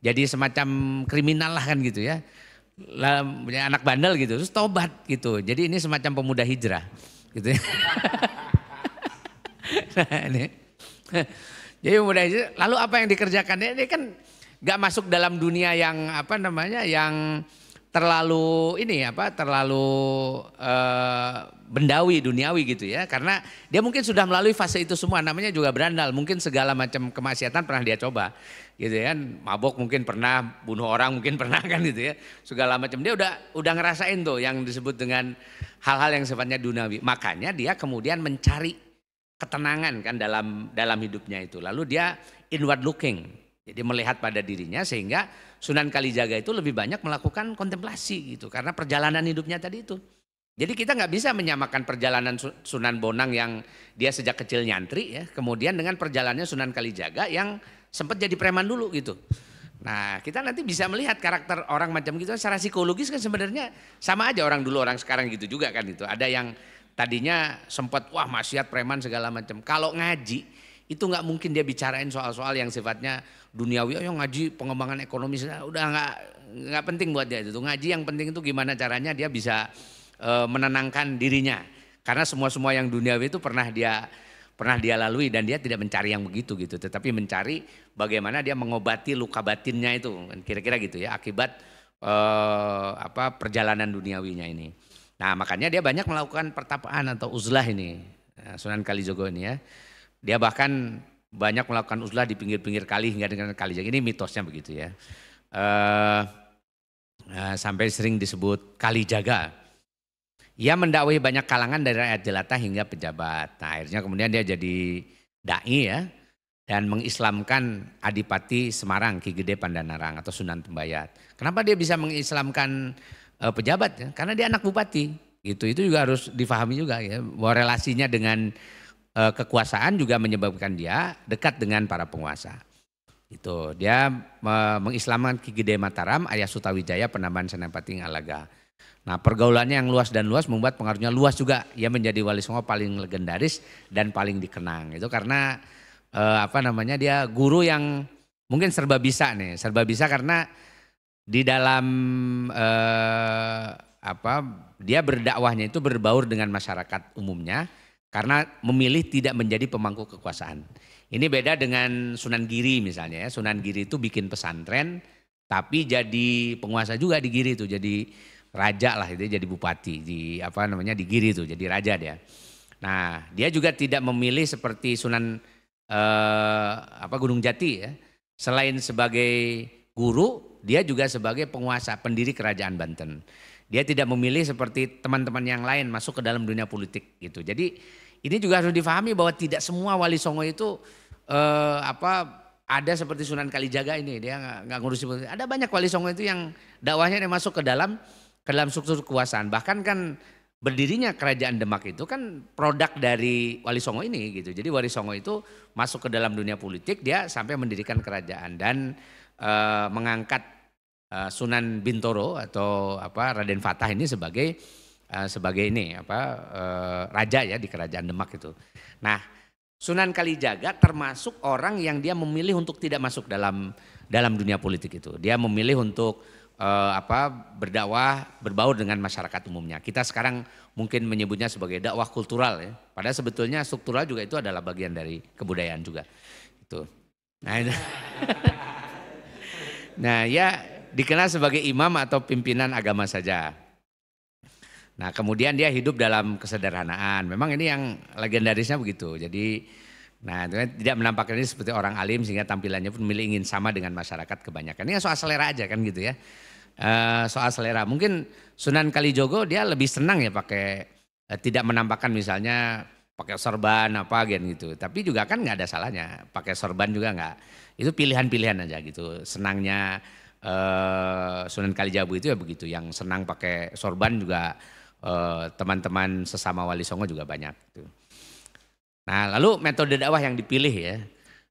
jadi semacam kriminal lah kan gitu ya. Punya anak bandel gitu, terus tobat gitu. Jadi ini semacam pemuda hijrah gitu ya. *laughs* nah, ini. Jadi pemuda hijrah, lalu apa yang dikerjakan? ini kan gak masuk dalam dunia yang apa namanya yang terlalu ini apa terlalu e, bendawi duniawi gitu ya karena dia mungkin sudah melalui fase itu semua namanya juga berandal mungkin segala macam kemaksiatan pernah dia coba gitu ya kan. mabok mungkin pernah bunuh orang mungkin *laughs* pernah kan gitu ya segala macam dia udah udah ngerasain tuh yang disebut dengan hal-hal yang sifatnya dunawi makanya dia kemudian mencari ketenangan kan dalam dalam hidupnya itu lalu dia inward looking jadi melihat pada dirinya sehingga Sunan Kalijaga itu lebih banyak melakukan kontemplasi gitu karena perjalanan hidupnya tadi itu jadi kita nggak bisa menyamakan perjalanan Sunan Bonang yang dia sejak kecil nyantri ya, kemudian dengan perjalanannya Sunan Kalijaga yang Sempat jadi preman dulu gitu. Nah kita nanti bisa melihat karakter orang macam gitu secara psikologis kan sebenarnya sama aja orang dulu orang sekarang gitu juga kan itu. Ada yang tadinya sempat wah maksiat preman segala macam. Kalau ngaji itu nggak mungkin dia bicarain soal-soal yang sifatnya duniawi. Oh ngaji pengembangan ekonomi udah nggak nggak penting buat dia itu. Ngaji yang penting itu gimana caranya dia bisa e, menenangkan dirinya. Karena semua-semua yang duniawi itu pernah dia pernah dia lalui dan dia tidak mencari yang begitu gitu tetapi mencari bagaimana dia mengobati luka batinnya itu kira-kira gitu ya akibat eh, apa perjalanan duniawinya ini nah makanya dia banyak melakukan pertapaan atau uzlah ini eh, Sunan Kalijogo ini ya dia bahkan banyak melakukan uzlah di pinggir-pinggir kali hingga dengan kali ini mitosnya begitu ya eh, eh sampai sering disebut kali jaga ia mendakwahi banyak kalangan dari rakyat jelata hingga pejabat. Nah, akhirnya kemudian dia jadi dai ya dan mengislamkan Adipati Semarang Ki Gede Pandanarang atau Sunan Tembayat. Kenapa dia bisa mengislamkan uh, pejabat? Ya? Karena dia anak bupati. Gitu. Itu juga harus difahami juga ya bahwa relasinya dengan uh, kekuasaan juga menyebabkan dia dekat dengan para penguasa. Itu dia uh, mengislamkan Ki Gede Mataram Ayah Sutawijaya penambahan Senapati Ngalaga. Nah pergaulannya yang luas dan luas membuat pengaruhnya luas juga. Ia menjadi wali songo paling legendaris dan paling dikenang. Itu karena eh, apa namanya dia guru yang mungkin serba bisa nih. Serba bisa karena di dalam eh, apa dia berdakwahnya itu berbaur dengan masyarakat umumnya karena memilih tidak menjadi pemangku kekuasaan. Ini beda dengan Sunan Giri misalnya ya. Sunan Giri itu bikin pesantren tapi jadi penguasa juga di Giri itu. Jadi raja lah dia jadi bupati di apa namanya di Giri itu jadi raja dia. Nah, dia juga tidak memilih seperti Sunan eh, apa Gunung Jati ya. Selain sebagai guru, dia juga sebagai penguasa pendiri kerajaan Banten. Dia tidak memilih seperti teman-teman yang lain masuk ke dalam dunia politik gitu. Jadi ini juga harus difahami bahwa tidak semua wali songo itu eh, apa ada seperti Sunan Kalijaga ini dia nggak ngurusin politik. Ada banyak wali songo itu yang dakwahnya dia masuk ke dalam ke dalam struktur kekuasaan. Bahkan kan berdirinya kerajaan Demak itu kan produk dari Wali Songo ini gitu. Jadi Wali Songo itu masuk ke dalam dunia politik dia sampai mendirikan kerajaan dan e, mengangkat e, Sunan Bintoro atau apa Raden Fatah ini sebagai e, sebagai ini apa e, raja ya di kerajaan Demak itu. Nah, Sunan Kalijaga termasuk orang yang dia memilih untuk tidak masuk dalam dalam dunia politik itu. Dia memilih untuk eh, apa berdakwah berbaur dengan masyarakat umumnya. Kita sekarang mungkin menyebutnya sebagai dakwah kultural ya. Padahal sebetulnya struktural juga itu adalah bagian dari kebudayaan juga. Itu. Nah, itu. *laughs* nah ya dikenal sebagai imam atau pimpinan agama saja. Nah kemudian dia hidup dalam kesederhanaan. Memang ini yang legendarisnya begitu. Jadi nah kan tidak menampakkan ini seperti orang alim sehingga tampilannya pun milih ingin sama dengan masyarakat kebanyakan. Ini kan soal selera aja kan gitu ya. Eh, soal selera. Mungkin Sunan Kalijogo dia lebih senang ya pakai uh, tidak menampakkan misalnya pakai sorban apa gitu. Tapi juga kan nggak ada salahnya pakai sorban juga nggak. Itu pilihan-pilihan aja gitu. Senangnya uh, Sunan Kalijago itu ya begitu. Yang senang pakai sorban juga teman-teman uh, sesama wali songo juga banyak. Gitu. Nah lalu metode dakwah yang dipilih ya.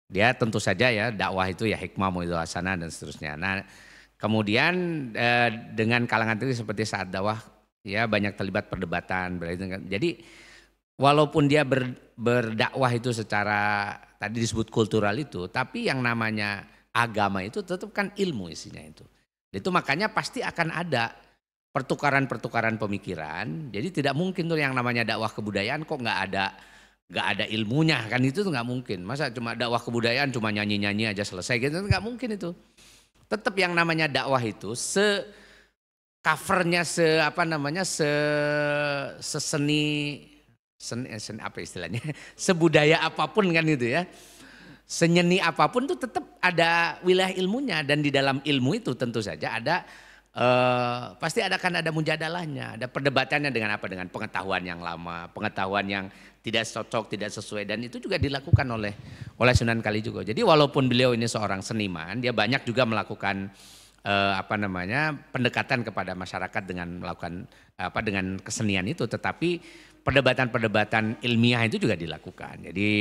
Dia tentu saja ya dakwah itu ya hikmah, itu asana dan seterusnya. Nah Kemudian eh, dengan kalangan itu seperti saat dakwah ya banyak terlibat perdebatan. Jadi walaupun dia ber, berdakwah itu secara tadi disebut kultural itu, tapi yang namanya agama itu tetap kan ilmu isinya itu. Itu makanya pasti akan ada pertukaran-pertukaran pemikiran. Jadi tidak mungkin tuh yang namanya dakwah kebudayaan kok nggak ada nggak ada ilmunya kan itu tuh nggak mungkin. Masa cuma dakwah kebudayaan cuma nyanyi-nyanyi aja selesai gitu nggak mungkin itu tetap yang namanya dakwah itu se covernya se apa namanya se seseni seni, eh, seni apa istilahnya *laughs* sebudaya apapun kan itu ya senyeni apapun tuh tetap ada wilayah ilmunya dan di dalam ilmu itu tentu saja ada Uh, pasti ada kan ada mujadalahnya, ada perdebatannya dengan apa dengan pengetahuan yang lama, pengetahuan yang tidak cocok, tidak sesuai dan itu juga dilakukan oleh oleh Sunan Kalijogo. Jadi walaupun beliau ini seorang seniman, dia banyak juga melakukan eh, apa namanya pendekatan kepada masyarakat dengan melakukan apa dengan kesenian itu, tetapi perdebatan-perdebatan ilmiah itu juga dilakukan. Jadi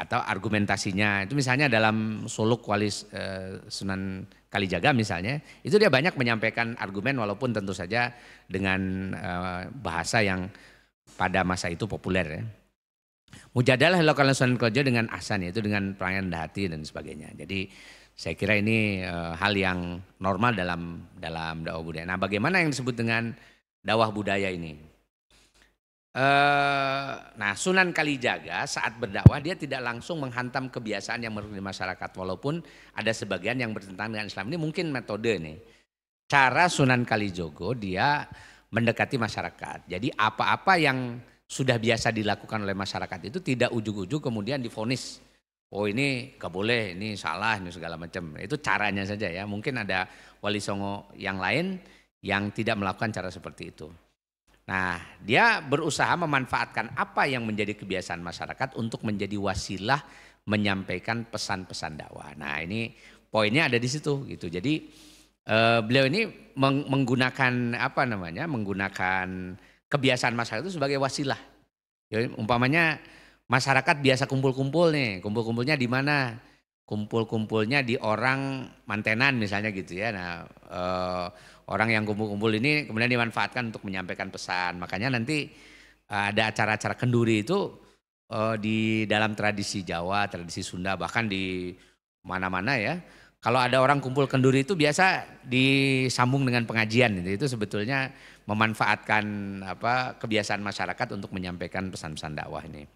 atau argumentasinya itu misalnya dalam suluk wali eh, Sunan Kalijaga misalnya itu dia banyak menyampaikan argumen walaupun tentu saja dengan eh, bahasa yang pada masa itu populer ya. Mujadalah lokal sunan kerja dengan asan yaitu dengan pelayanan hati dan sebagainya. Jadi saya kira ini e, hal yang normal dalam dalam dakwah budaya. Nah, bagaimana yang disebut dengan dakwah budaya ini? E, nah, Sunan Kalijaga saat berdakwah dia tidak langsung menghantam kebiasaan yang merugikan masyarakat walaupun ada sebagian yang bertentangan dengan Islam. Ini mungkin metode nih. Cara Sunan Kalijogo dia mendekati masyarakat. Jadi apa-apa yang sudah biasa dilakukan oleh masyarakat itu tidak ujuk-ujuk kemudian difonis. Oh ini gak boleh, ini salah, ini segala macam. Itu caranya saja ya. Mungkin ada wali songo yang lain yang tidak melakukan cara seperti itu. Nah, dia berusaha memanfaatkan apa yang menjadi kebiasaan masyarakat untuk menjadi wasilah menyampaikan pesan-pesan dakwah. Nah, ini poinnya ada di situ gitu. Jadi eh, beliau ini menggunakan apa namanya? menggunakan kebiasaan masyarakat itu sebagai wasilah. Jadi ya, umpamanya masyarakat biasa kumpul-kumpul nih, kumpul-kumpulnya di mana? Kumpul-kumpulnya di orang mantenan misalnya gitu ya. Nah, eh, orang yang kumpul-kumpul ini kemudian dimanfaatkan untuk menyampaikan pesan. Makanya nanti eh, ada acara-acara kenduri itu eh, di dalam tradisi Jawa, tradisi Sunda, bahkan di mana-mana ya. Kalau ada orang kumpul kenduri itu biasa disambung dengan pengajian. Itu sebetulnya memanfaatkan apa kebiasaan masyarakat untuk menyampaikan pesan-pesan dakwah ini.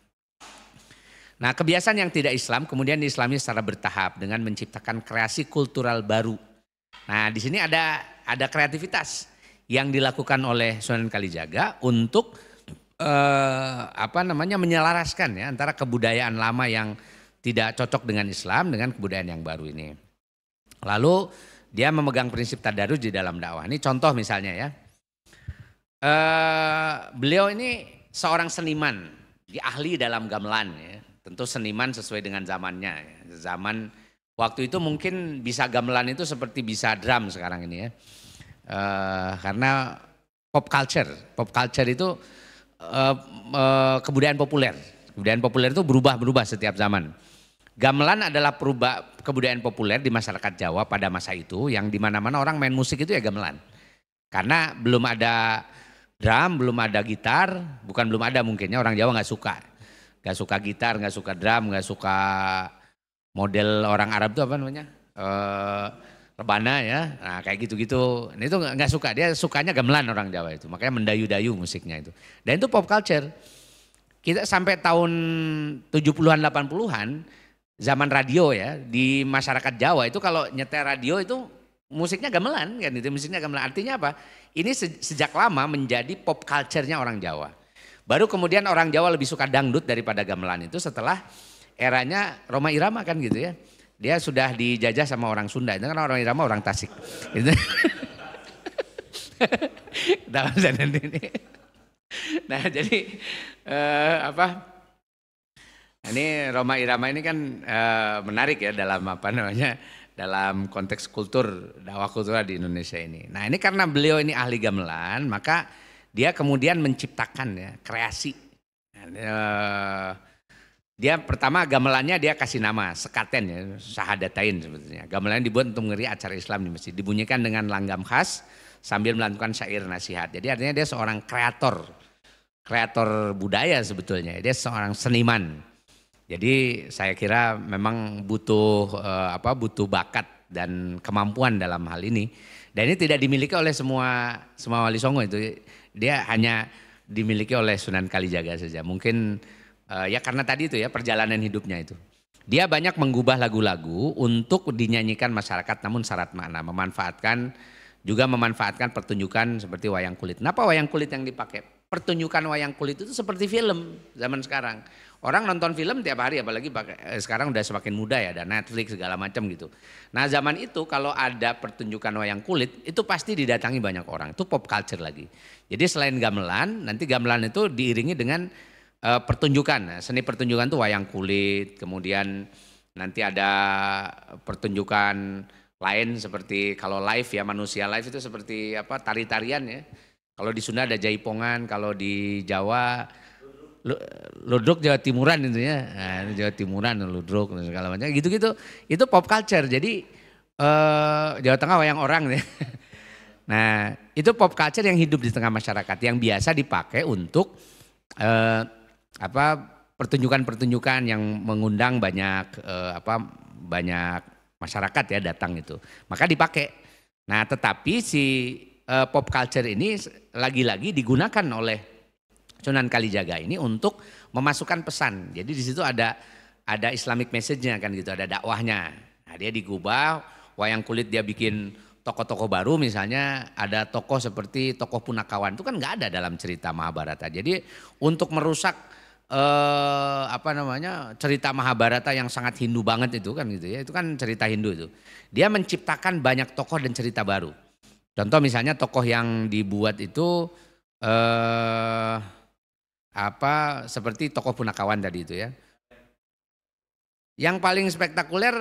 Nah, kebiasaan yang tidak Islam kemudian diislami secara bertahap dengan menciptakan kreasi kultural baru. Nah, di sini ada ada kreativitas yang dilakukan oleh Sunan Kalijaga untuk eh, apa namanya menyelaraskan ya antara kebudayaan lama yang tidak cocok dengan Islam dengan kebudayaan yang baru ini. Lalu dia memegang prinsip tadarus di dalam dakwah. Ini contoh misalnya ya. Eh, beliau ini seorang seniman, di ahli dalam gamelan ya. Tentu seniman sesuai dengan zamannya. Ya. Zaman waktu itu mungkin bisa gamelan itu seperti bisa drum sekarang ini ya. Uh, karena pop culture, pop culture itu uh, uh, kebudayaan populer. Kebudayaan populer itu berubah-berubah setiap zaman. Gamelan adalah perubah kebudayaan populer di masyarakat Jawa pada masa itu yang dimana-mana orang main musik itu ya gamelan. Karena belum ada drum, belum ada gitar, bukan belum ada mungkinnya orang Jawa nggak suka. Nggak suka gitar, nggak suka drum, nggak suka model orang Arab itu apa namanya? Eh rebana ya. Nah, kayak gitu-gitu. Nah, itu nggak suka. Dia sukanya gamelan orang Jawa itu. Makanya mendayu-dayu musiknya itu. Dan itu pop culture. Kita sampai tahun 70-an 80-an zaman radio ya di masyarakat Jawa itu kalau nyetel radio itu musiknya gamelan kan itu musiknya gamelan artinya apa ini sejak lama menjadi pop culture-nya orang Jawa baru kemudian orang Jawa lebih suka dangdut daripada gamelan itu setelah eranya Roma Irama kan gitu ya dia sudah dijajah sama orang Sunda itu kan orang Irama orang Tasik gitu. *laughs* dalam dan ini nah jadi eh, apa nah, ini Roma Irama ini kan eh, menarik ya dalam apa namanya dalam konteks kultur dakwah kultural di Indonesia ini. Nah ini karena beliau ini ahli gamelan, maka dia kemudian menciptakan ya kreasi. Nah, dia pertama gamelannya dia kasih nama sekaten ya sahadatain sebetulnya. Gamelan dibuat untuk mengeri acara Islam di masjid, dibunyikan dengan langgam khas sambil melakukan syair nasihat. Jadi artinya dia seorang kreator, kreator budaya sebetulnya. Dia seorang seniman jadi saya kira memang butuh eh, apa butuh bakat dan kemampuan dalam hal ini. Dan ini tidak dimiliki oleh semua semua wali songo itu. Dia hanya dimiliki oleh Sunan Kalijaga saja. Mungkin eh, ya karena tadi itu ya perjalanan hidupnya itu. Dia banyak mengubah lagu-lagu untuk dinyanyikan masyarakat namun syarat makna, memanfaatkan juga memanfaatkan pertunjukan seperti wayang kulit. Kenapa wayang kulit yang dipakai? Pertunjukan wayang kulit itu seperti film zaman sekarang Orang nonton film tiap hari apalagi pakai, eh, sekarang udah semakin muda ya ada Netflix segala macam gitu. Nah zaman itu kalau ada pertunjukan wayang kulit itu pasti didatangi banyak orang. Itu pop culture lagi. Jadi selain gamelan nanti gamelan itu diiringi dengan eh, pertunjukan. Nah, seni pertunjukan itu wayang kulit kemudian nanti ada pertunjukan lain seperti kalau live ya manusia live itu seperti apa tari-tarian ya. Kalau di Sunda ada jaipongan, kalau di Jawa Ludruk Jawa Timuran ya. Nah, Jawa Timuran, Ludruk dan segala macam. Gitu-gitu. Itu pop culture. Jadi eh, Jawa Tengah wayang orang ya. *laughs* Nah, itu pop culture yang hidup di tengah masyarakat yang biasa dipakai untuk eh, apa pertunjukan-pertunjukan yang mengundang banyak eh, apa banyak masyarakat ya datang itu. Maka dipakai. Nah, tetapi si eh, pop culture ini lagi-lagi digunakan oleh Sunan Kalijaga ini untuk memasukkan pesan. Jadi di situ ada ada Islamic message-nya kan gitu, ada dakwahnya. Nah, dia di wayang kulit dia bikin tokoh-tokoh baru misalnya ada tokoh seperti tokoh punakawan itu kan nggak ada dalam cerita Mahabharata. Jadi untuk merusak eh, apa namanya cerita Mahabharata yang sangat Hindu banget itu kan gitu ya itu kan cerita Hindu itu. Dia menciptakan banyak tokoh dan cerita baru. Contoh misalnya tokoh yang dibuat itu eh, apa seperti tokoh punakawan tadi itu ya. Yang paling spektakuler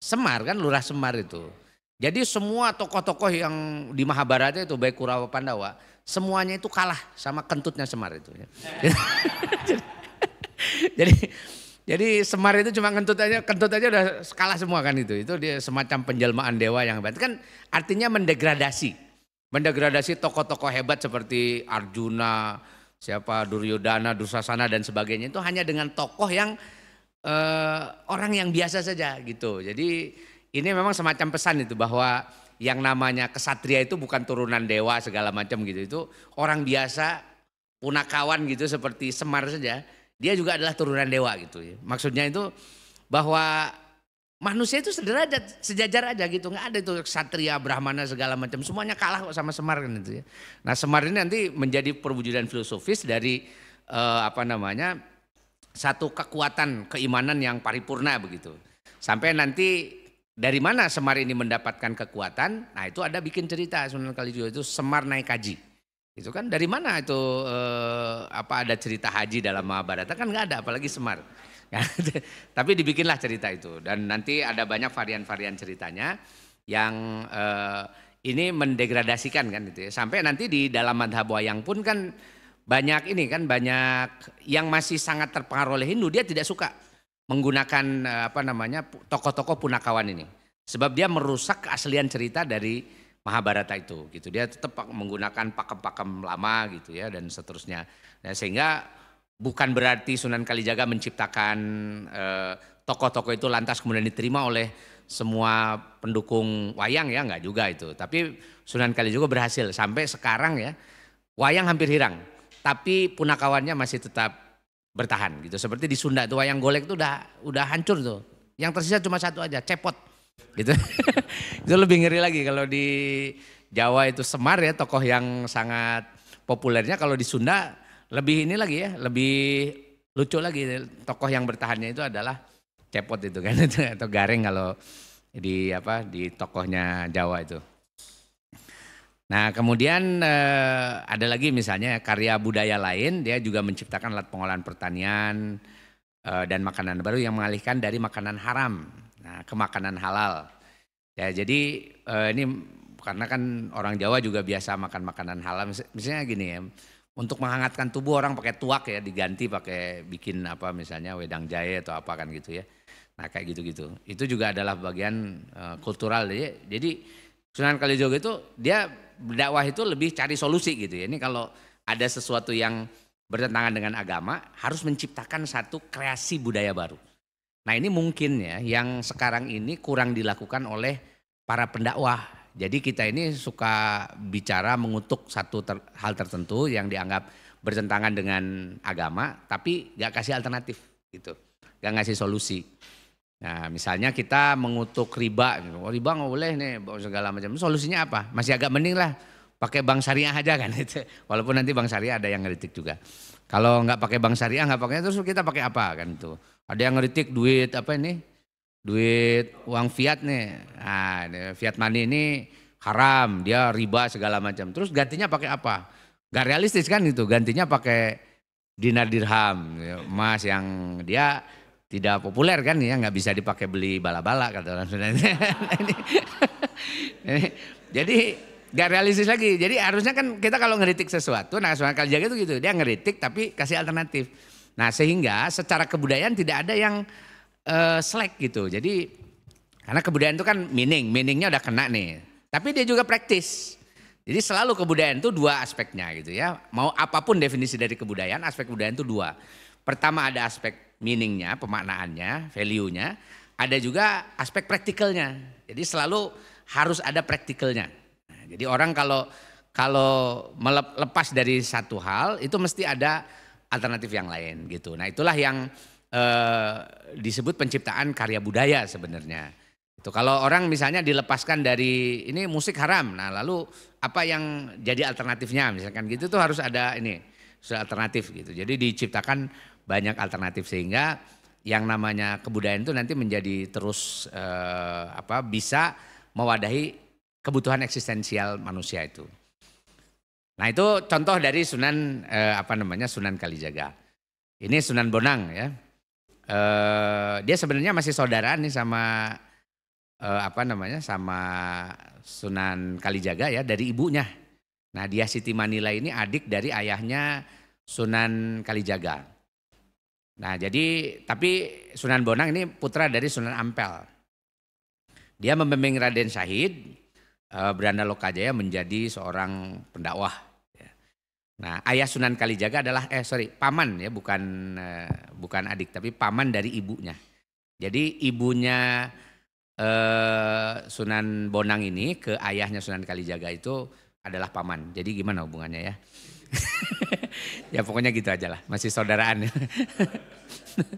Semar kan lurah Semar itu. Jadi semua tokoh-tokoh yang di Mahabharata itu baik Kurawa Pandawa semuanya itu kalah sama kentutnya Semar itu. Ya. *laughs* jadi jadi Semar itu cuma kentut aja, kentut aja udah kalah semua kan itu. Itu dia semacam penjelmaan dewa yang hebat. Kan artinya mendegradasi. Mendegradasi tokoh-tokoh hebat seperti Arjuna, siapa Duryodhana, Dursasana dan sebagainya itu hanya dengan tokoh yang eh, orang yang biasa saja gitu. Jadi ini memang semacam pesan itu bahwa yang namanya kesatria itu bukan turunan dewa segala macam gitu. Itu orang biasa punakawan gitu seperti Semar saja. Dia juga adalah turunan dewa gitu. Maksudnya itu bahwa Manusia itu sederajat, sejajar aja gitu. Nggak ada itu satria, brahmana segala macam. Semuanya kalah kok sama Semar kan itu ya. Nah Semar ini nanti menjadi perwujudan filosofis dari eh, apa namanya satu kekuatan keimanan yang paripurna begitu. Sampai nanti dari mana Semar ini mendapatkan kekuatan? Nah itu ada bikin cerita Sunan Kalijogo itu Semar naik haji. Itu kan dari mana itu eh, apa ada cerita haji dalam Mahabharata kan nggak ada apalagi Semar. Kan? *laughs* Tapi dibikinlah cerita itu dan nanti ada banyak varian-varian ceritanya yang eh, ini mendegradasikan kan gitu ya. Sampai nanti di dalam madhab wayang pun kan banyak ini kan banyak yang masih sangat terpengaruh oleh Hindu dia tidak suka menggunakan eh, apa namanya tokoh-tokoh punakawan ini sebab dia merusak keaslian cerita dari Mahabharata itu gitu dia tetap menggunakan pakem-pakem lama gitu ya dan seterusnya nah, sehingga Bukan berarti Sunan Kalijaga menciptakan eh, tokoh-tokoh eh, itu lantas kemudian diterima oleh semua pendukung wayang ya enggak juga itu. Tapi Sunan Kalijaga berhasil sampai sekarang ya wayang hampir hilang. Tapi punakawannya masih tetap bertahan gitu. Seperti di Sunda itu wayang golek itu udah udah hancur tuh. Yang tersisa cuma satu aja, cepot. Gitu. *laughs* itu lebih ngeri lagi kalau di Jawa itu Semar ya tokoh yang sangat populernya kalau di Sunda lebih ini lagi ya, lebih lucu lagi tokoh yang bertahannya itu adalah cepot itu kan *laughs* atau garing kalau di apa di tokohnya Jawa itu. Nah kemudian eh, ada lagi misalnya karya budaya lain dia juga menciptakan alat pengolahan pertanian eh, dan makanan baru yang mengalihkan dari makanan haram nah, ke makanan halal. Ya jadi eh, ini karena kan orang Jawa juga biasa makan makanan halal misalnya gini ya untuk menghangatkan tubuh orang pakai tuak ya diganti pakai bikin apa misalnya wedang jahe atau apa kan gitu ya. Nah kayak gitu-gitu. Itu juga adalah bagian uh, kultural. ya. jadi Sunan Kalijogo itu dia dakwah itu lebih cari solusi gitu ya. Ini kalau ada sesuatu yang bertentangan dengan agama harus menciptakan satu kreasi budaya baru. Nah ini mungkin ya yang sekarang ini kurang dilakukan oleh para pendakwah jadi kita ini suka bicara mengutuk satu ter, hal tertentu yang dianggap bertentangan dengan agama, tapi gak kasih alternatif gitu, gak ngasih solusi. Nah, misalnya kita mengutuk riba, gitu. oh, riba nggak boleh nih segala macam. Solusinya apa? Masih agak mending lah pakai bank syariah aja kan *laughs* itu. Walaupun nanti bank syariah ada yang ngeritik juga. Kalau nggak pakai bank syariah nggak pakai terus kita pakai apa kan itu? Ada yang ngeritik duit apa ini? duit uang fiat nih. Nah, fiat money ini haram, dia riba segala macam. Terus gantinya pakai apa? Gak realistis kan itu gantinya pakai dinar dirham, emas yang dia tidak populer kan ya, nggak bisa dipakai beli bala-bala kata orang Sunda. *laughs* Jadi gak realistis lagi. Jadi harusnya kan kita kalau ngeritik sesuatu, nah soal Kaljaga itu gitu, dia ngeritik tapi kasih alternatif. Nah sehingga secara kebudayaan tidak ada yang uh, eh, slack gitu. Jadi karena kebudayaan itu kan meaning, meaningnya udah kena nih. Tapi dia juga praktis. Jadi selalu kebudayaan itu dua aspeknya gitu ya. Mau apapun definisi dari kebudayaan, aspek kebudayaan itu dua. Pertama ada aspek meaningnya, pemaknaannya, value-nya. Ada juga aspek praktikalnya. Jadi selalu harus ada praktikalnya. Nah, jadi orang kalau kalau melepas dari satu hal itu mesti ada alternatif yang lain gitu. Nah itulah yang Eh, disebut penciptaan karya budaya sebenarnya. Itu kalau orang misalnya dilepaskan dari ini musik haram, nah lalu apa yang jadi alternatifnya misalkan gitu tuh harus ada ini alternatif gitu. Jadi diciptakan banyak alternatif sehingga yang namanya kebudayaan itu nanti menjadi terus eh, apa bisa mewadahi kebutuhan eksistensial manusia itu. Nah itu contoh dari Sunan eh, apa namanya Sunan Kalijaga. Ini Sunan Bonang ya. Eh, dia sebenarnya masih saudaraan nih sama uh, apa namanya sama Sunan Kalijaga ya dari ibunya. Nah, dia Siti Manila ini adik dari ayahnya Sunan Kalijaga. Nah, jadi tapi Sunan Bonang ini putra dari Sunan Ampel. Dia membimbing Raden Syahid eh, Beranda Lokajaya menjadi seorang pendakwah Nah, ayah Sunan Kalijaga adalah eh sorry, paman ya, bukan eh, bukan adik tapi paman dari ibunya. Jadi ibunya eh, Sunan Bonang ini ke ayahnya Sunan Kalijaga itu adalah paman. Jadi gimana hubungannya ya? *laughs* ya pokoknya gitu aja lah, masih saudaraan.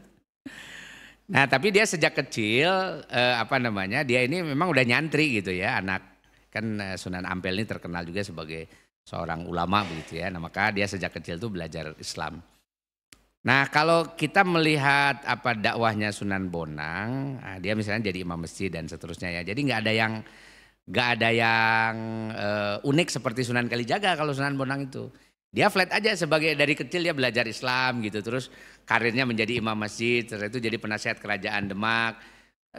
*laughs* nah, tapi dia sejak kecil eh, apa namanya? Dia ini memang udah nyantri gitu ya, anak kan eh, Sunan Ampel ini terkenal juga sebagai seorang ulama begitu ya. Nah, maka dia sejak kecil tuh belajar Islam. Nah, kalau kita melihat apa dakwahnya Sunan Bonang, nah, dia misalnya jadi imam masjid dan seterusnya ya. Jadi nggak ada yang nggak ada yang uh, unik seperti Sunan Kalijaga kalau Sunan Bonang itu. Dia flat aja sebagai dari kecil dia belajar Islam gitu, terus karirnya menjadi imam masjid, terus itu jadi penasihat kerajaan Demak.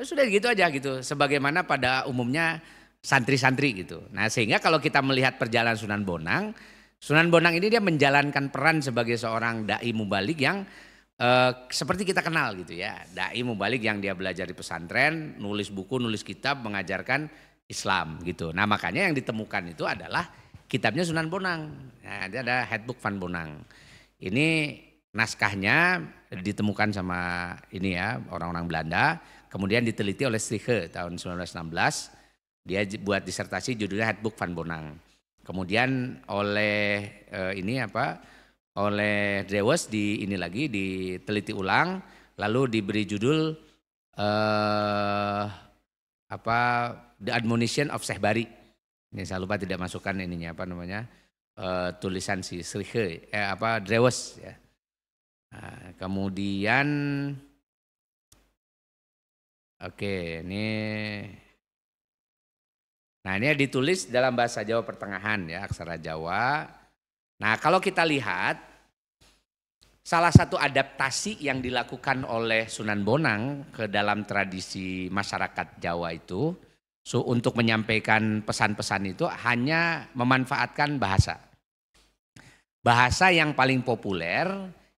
Sudah gitu aja gitu. Sebagaimana pada umumnya santri-santri gitu. Nah sehingga kalau kita melihat perjalanan Sunan Bonang, Sunan Bonang ini dia menjalankan peran sebagai seorang dai mubalik yang eh, seperti kita kenal gitu ya. Dai mubalik yang dia belajar di pesantren, nulis buku, nulis kitab, mengajarkan Islam gitu. Nah makanya yang ditemukan itu adalah kitabnya Sunan Bonang. Nah, dia ada Headbook Van Bonang. Ini naskahnya ditemukan sama ini ya orang-orang Belanda, kemudian diteliti oleh Striche tahun 1916 dia buat disertasi judulnya Headbook Van Bonang. Kemudian oleh eh, ini apa? Oleh Dewes di ini lagi diteliti ulang lalu diberi judul eh apa The Admonition of Bari. Ini saya lupa tidak masukkan ininya apa namanya? Uh, tulisan si Srihe eh apa Dewes ya. Nah, kemudian oke, okay, ini Nah ini ditulis dalam bahasa Jawa pertengahan ya, aksara Jawa. Nah kalau kita lihat, salah satu adaptasi yang dilakukan oleh Sunan Bonang ke dalam tradisi masyarakat Jawa itu, so, untuk menyampaikan pesan-pesan itu hanya memanfaatkan bahasa. Bahasa yang paling populer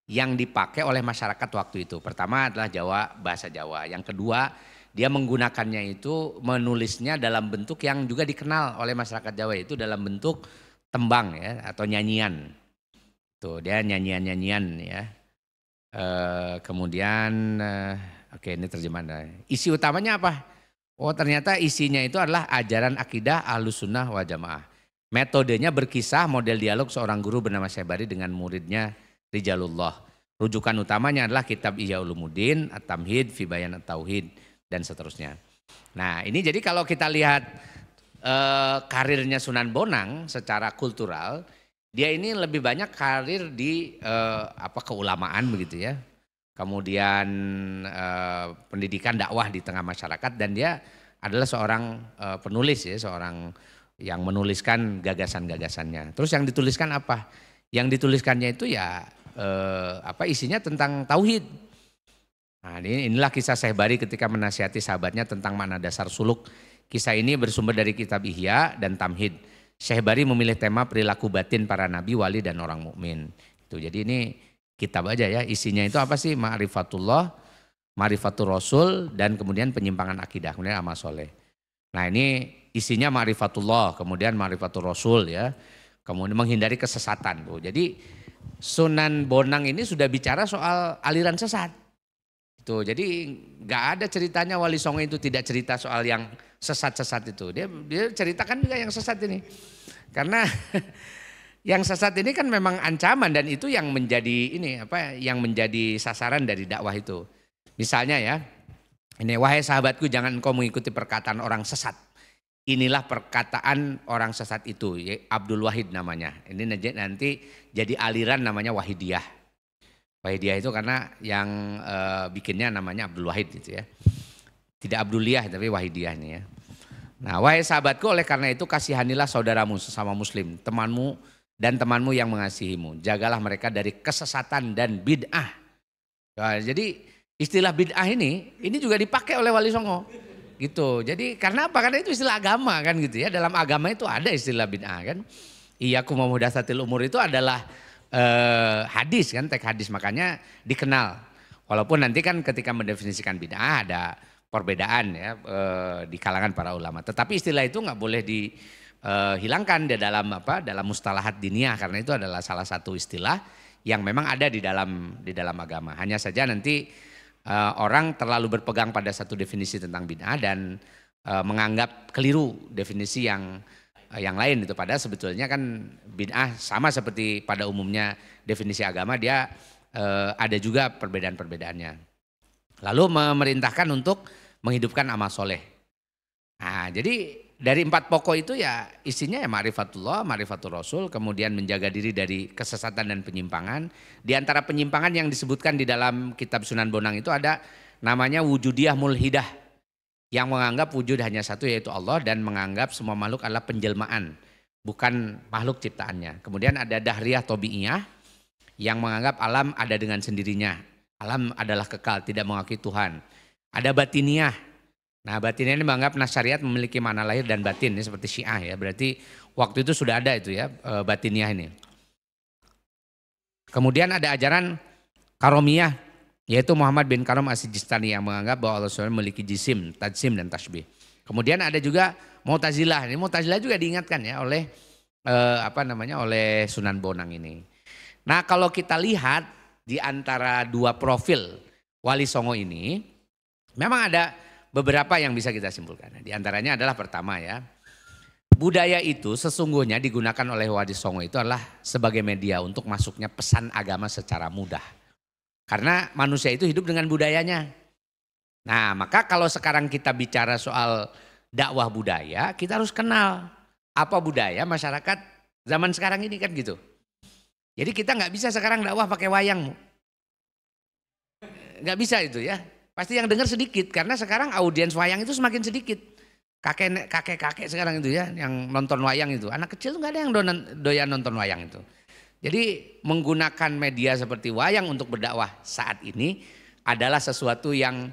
yang dipakai oleh masyarakat waktu itu. Pertama adalah Jawa, bahasa Jawa. Yang kedua dia menggunakannya itu menulisnya dalam bentuk yang juga dikenal oleh masyarakat Jawa itu dalam bentuk tembang ya atau nyanyian. Tuh dia nyanyian-nyanyian ya. E, kemudian e, oke ini terjemahan. Isi utamanya apa? Oh ternyata isinya itu adalah ajaran akidah ahlus sunnah wa jamaah. Metodenya berkisah model dialog seorang guru bernama Syabari dengan muridnya Rijalullah. Rujukan utamanya adalah kitab Iya Ulumuddin, At-Tamhid, Fibayan At-Tauhid dan seterusnya. Nah ini jadi kalau kita lihat eh, karirnya Sunan Bonang secara kultural, dia ini lebih banyak karir di eh, apa keulamaan begitu ya. Kemudian eh, pendidikan dakwah di tengah masyarakat dan dia adalah seorang eh, penulis ya, seorang yang menuliskan gagasan-gagasannya. Terus yang dituliskan apa? Yang dituliskannya itu ya eh, apa isinya tentang tauhid Nah, inilah kisah Syekh Bari ketika menasihati sahabatnya tentang makna dasar suluk. Kisah ini bersumber dari kitab Ihya dan Tamhid. Syekh Bari memilih tema perilaku batin para nabi, wali dan orang mukmin. Itu jadi ini kitab aja ya. Isinya itu apa sih? Ma'rifatullah, ma'rifatul rasul dan kemudian penyimpangan akidah, kemudian amal soleh. Nah, ini isinya ma'rifatullah, kemudian ma'rifatul rasul ya. Kemudian menghindari kesesatan, Bu. Jadi Sunan Bonang ini sudah bicara soal aliran sesat. Itu jadi nggak ada ceritanya Wali Songo itu tidak cerita soal yang sesat-sesat itu. Dia dia ceritakan juga yang sesat ini. Karena *laughs* yang sesat ini kan memang ancaman dan itu yang menjadi ini apa yang menjadi sasaran dari dakwah itu. Misalnya ya, ini wahai sahabatku jangan kau mengikuti perkataan orang sesat. Inilah perkataan orang sesat itu, Abdul Wahid namanya. Ini nanti jadi aliran namanya Wahidiyah. Wahidiyah itu karena yang e, bikinnya namanya Abdul Wahid gitu ya. Tidak Abduliyah tapi Wahidiyah nih ya. Nah wahai sahabatku oleh karena itu kasihanilah saudaramu sesama muslim, temanmu dan temanmu yang mengasihimu. Jagalah mereka dari kesesatan dan bid'ah. Nah, jadi istilah bid'ah ini, ini juga dipakai oleh Wali Songo. Gitu. Jadi karena apa? Karena itu istilah agama kan gitu ya. Dalam agama itu ada istilah bid'ah kan. Iyaku umur itu adalah eh, hadis kan, teks hadis makanya dikenal. Walaupun nanti kan ketika mendefinisikan bid'ah ada perbedaan ya eh, di kalangan para ulama. Tetapi istilah itu nggak boleh dihilangkan eh, di dalam apa dalam mustalahat diniah karena itu adalah salah satu istilah yang memang ada di dalam di dalam agama. Hanya saja nanti eh, orang terlalu berpegang pada satu definisi tentang bid'ah dan eh, menganggap keliru definisi yang Eh, yang lain itu pada sebetulnya kan bid'ah sama seperti pada umumnya definisi agama dia eh, ada juga perbedaan-perbedaannya. Lalu memerintahkan untuk menghidupkan amal soleh. Nah, jadi dari empat pokok itu ya isinya ya ma'rifatullah, ma'rifatul rasul, kemudian menjaga diri dari kesesatan dan penyimpangan. Di antara penyimpangan yang disebutkan di dalam kitab Sunan Bonang itu ada namanya wujudiah mulhidah yang menganggap wujud hanya satu yaitu Allah dan menganggap semua makhluk adalah penjelmaan bukan makhluk ciptaannya. Kemudian ada dahriyah tobi'iyah yang menganggap alam ada dengan sendirinya. Alam adalah kekal, tidak mengakui Tuhan. Ada batiniyah. Nah batiniyah ini menganggap nas memiliki mana lahir dan batin. Ini seperti syiah ya. Berarti waktu itu sudah ada itu ya e, batiniyah ini. Kemudian ada ajaran karomiyah yaitu Muhammad bin Karam Asijistani yang menganggap bahwa Allah SWT memiliki jisim, tajsim dan tasbih. Kemudian ada juga Mu'tazilah. Ini Mu'tazilah juga diingatkan ya oleh eh, apa namanya oleh Sunan Bonang ini. Nah, kalau kita lihat di antara dua profil Wali Songo ini memang ada beberapa yang bisa kita simpulkan. Di antaranya adalah pertama ya, budaya itu sesungguhnya digunakan oleh Wali Songo itu adalah sebagai media untuk masuknya pesan agama secara mudah. Karena manusia itu hidup dengan budayanya. Nah, maka kalau sekarang kita bicara soal dakwah budaya, kita harus kenal apa budaya masyarakat zaman sekarang ini kan gitu. Jadi kita nggak bisa sekarang dakwah pakai wayang. Nggak bisa itu ya. Pasti yang dengar sedikit karena sekarang audiens wayang itu semakin sedikit. Kakek kakek sekarang itu ya yang nonton wayang itu. Anak kecil nggak ada yang doyan nonton wayang itu. Jadi menggunakan media seperti wayang untuk berdakwah saat ini adalah sesuatu yang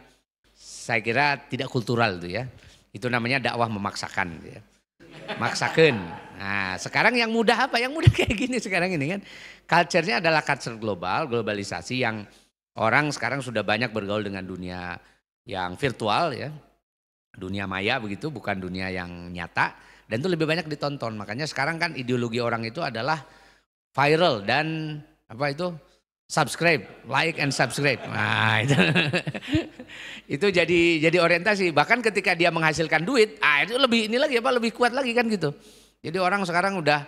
saya kira tidak kultural itu ya. Itu namanya dakwah memaksakan gitu ya. Maksakan. Nah, sekarang yang mudah apa? Yang mudah *laughs* kayak gini sekarang ini kan. Culture-nya adalah culture global, globalisasi yang orang sekarang sudah banyak bergaul dengan dunia yang virtual ya. Dunia maya begitu, bukan dunia yang nyata. Dan itu lebih banyak ditonton. Makanya sekarang kan ideologi orang itu adalah viral dan apa itu subscribe, like and subscribe. Nah, *laughs* itu, itu jadi jadi orientasi. Bahkan ketika dia menghasilkan duit, ah itu lebih ini lagi apa lebih kuat lagi kan gitu. Jadi orang sekarang udah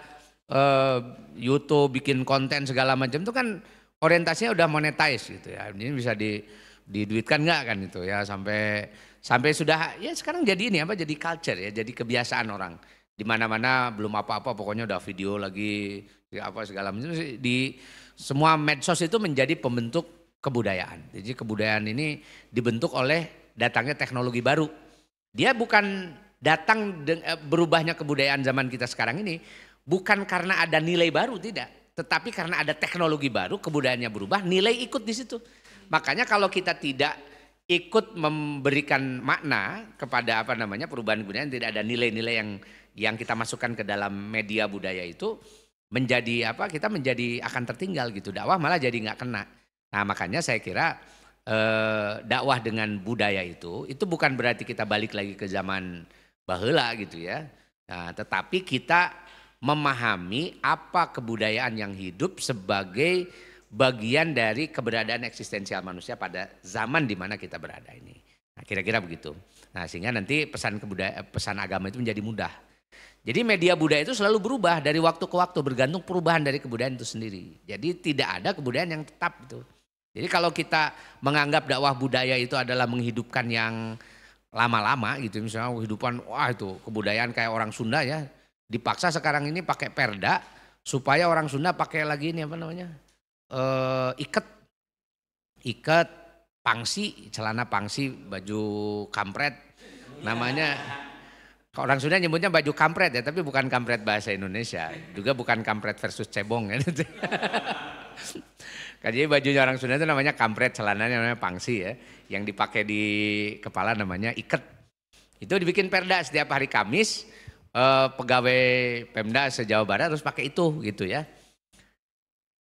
uh, YouTube bikin konten segala macam itu kan orientasinya udah monetize gitu ya. Ini bisa di diduitkan nggak kan itu ya sampai sampai sudah ya sekarang jadi ini apa jadi culture ya, jadi kebiasaan orang di mana-mana belum apa-apa pokoknya udah video lagi apa segala macam di semua medsos itu menjadi pembentuk kebudayaan. Jadi kebudayaan ini dibentuk oleh datangnya teknologi baru. Dia bukan datang eh, berubahnya kebudayaan zaman kita sekarang ini bukan karena ada nilai baru tidak, tetapi karena ada teknologi baru kebudayaannya berubah, nilai ikut di situ. Makanya kalau kita tidak ikut memberikan makna kepada apa namanya perubahan kebudayaan tidak ada nilai-nilai yang yang kita masukkan ke dalam media budaya itu menjadi apa kita menjadi akan tertinggal gitu dakwah malah jadi nggak kena nah makanya saya kira eh, dakwah dengan budaya itu itu bukan berarti kita balik lagi ke zaman bahula gitu ya nah, tetapi kita memahami apa kebudayaan yang hidup sebagai bagian dari keberadaan eksistensial manusia pada zaman di mana kita berada ini. Nah, kira-kira begitu. Nah, sehingga nanti pesan kebudaya, pesan agama itu menjadi mudah jadi media budaya itu selalu berubah dari waktu ke waktu bergantung perubahan dari kebudayaan itu sendiri. Jadi tidak ada kebudayaan yang tetap itu. Jadi kalau kita menganggap dakwah budaya itu adalah menghidupkan yang lama-lama gitu misalnya kehidupan wah itu kebudayaan kayak orang Sunda ya dipaksa sekarang ini pakai perda supaya orang Sunda pakai lagi ini apa namanya e, eh, ikat ikat pangsi celana pangsi baju kampret namanya orang Sunda nyebutnya baju kampret ya, tapi bukan kampret bahasa Indonesia. Juga bukan kampret versus cebong ya. *laughs* Kan jadi bajunya orang Sunda itu namanya kampret, celananya namanya pangsi ya. Yang dipakai di kepala namanya iket. Itu dibikin perda setiap hari Kamis. Eh, pegawai Pemda sejauh Barat harus pakai itu gitu ya.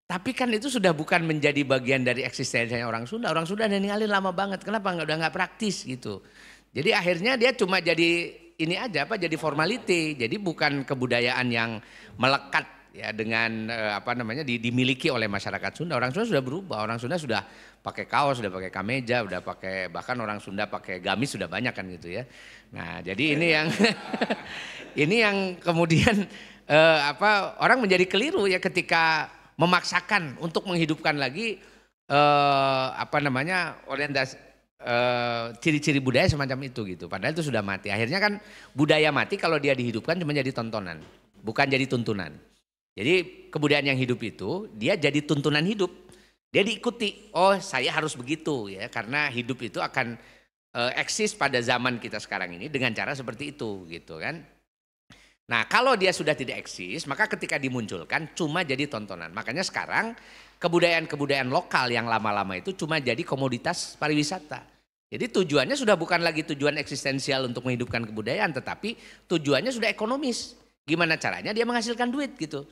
Tapi kan itu sudah bukan menjadi bagian dari eksistensinya orang Sunda. Orang Sunda udah ninggalin lama banget. Kenapa nggak udah nggak praktis gitu? Jadi akhirnya dia cuma jadi ini aja apa jadi formality. Jadi bukan kebudayaan yang melekat ya dengan eh, apa namanya dimiliki oleh masyarakat Sunda. Orang Sunda sudah berubah, orang Sunda sudah pakai kaos, sudah pakai kameja, sudah pakai bahkan orang Sunda pakai gamis sudah banyak kan gitu ya. Nah, jadi ini yang *laughs* ini yang kemudian eh, apa orang menjadi keliru ya ketika memaksakan untuk menghidupkan lagi eh, apa namanya orientasi Eh, ciri-ciri uh, budaya semacam itu gitu. Padahal itu sudah mati. Akhirnya kan budaya mati kalau dia dihidupkan cuma jadi tontonan, bukan jadi tuntunan. Jadi kebudayaan yang hidup itu dia jadi tuntunan hidup. Dia diikuti. Oh, saya harus begitu ya karena hidup itu akan uh, eksis pada zaman kita sekarang ini dengan cara seperti itu gitu kan. Nah, kalau dia sudah tidak eksis, maka ketika dimunculkan cuma jadi tontonan. Makanya sekarang kebudayaan-kebudayaan lokal yang lama-lama itu cuma jadi komoditas pariwisata. Jadi tujuannya sudah bukan lagi tujuan eksistensial untuk menghidupkan kebudayaan, tetapi tujuannya sudah ekonomis. Gimana caranya dia menghasilkan duit gitu.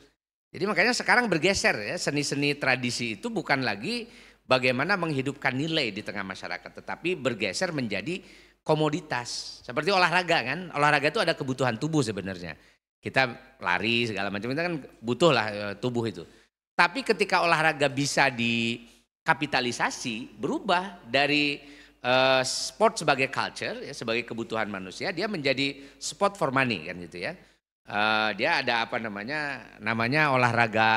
Jadi makanya sekarang bergeser ya, seni-seni tradisi itu bukan lagi bagaimana menghidupkan nilai di tengah masyarakat, tetapi bergeser menjadi komoditas. Seperti olahraga kan, olahraga itu ada kebutuhan tubuh sebenarnya. Kita lari segala macam kita kan butuh lah eh, tubuh itu. Tapi ketika olahraga bisa dikapitalisasi, berubah dari Eh, sport sebagai culture, ya, sebagai kebutuhan manusia, dia menjadi sport for money kan gitu ya. Uh, dia ada apa namanya, namanya olahraga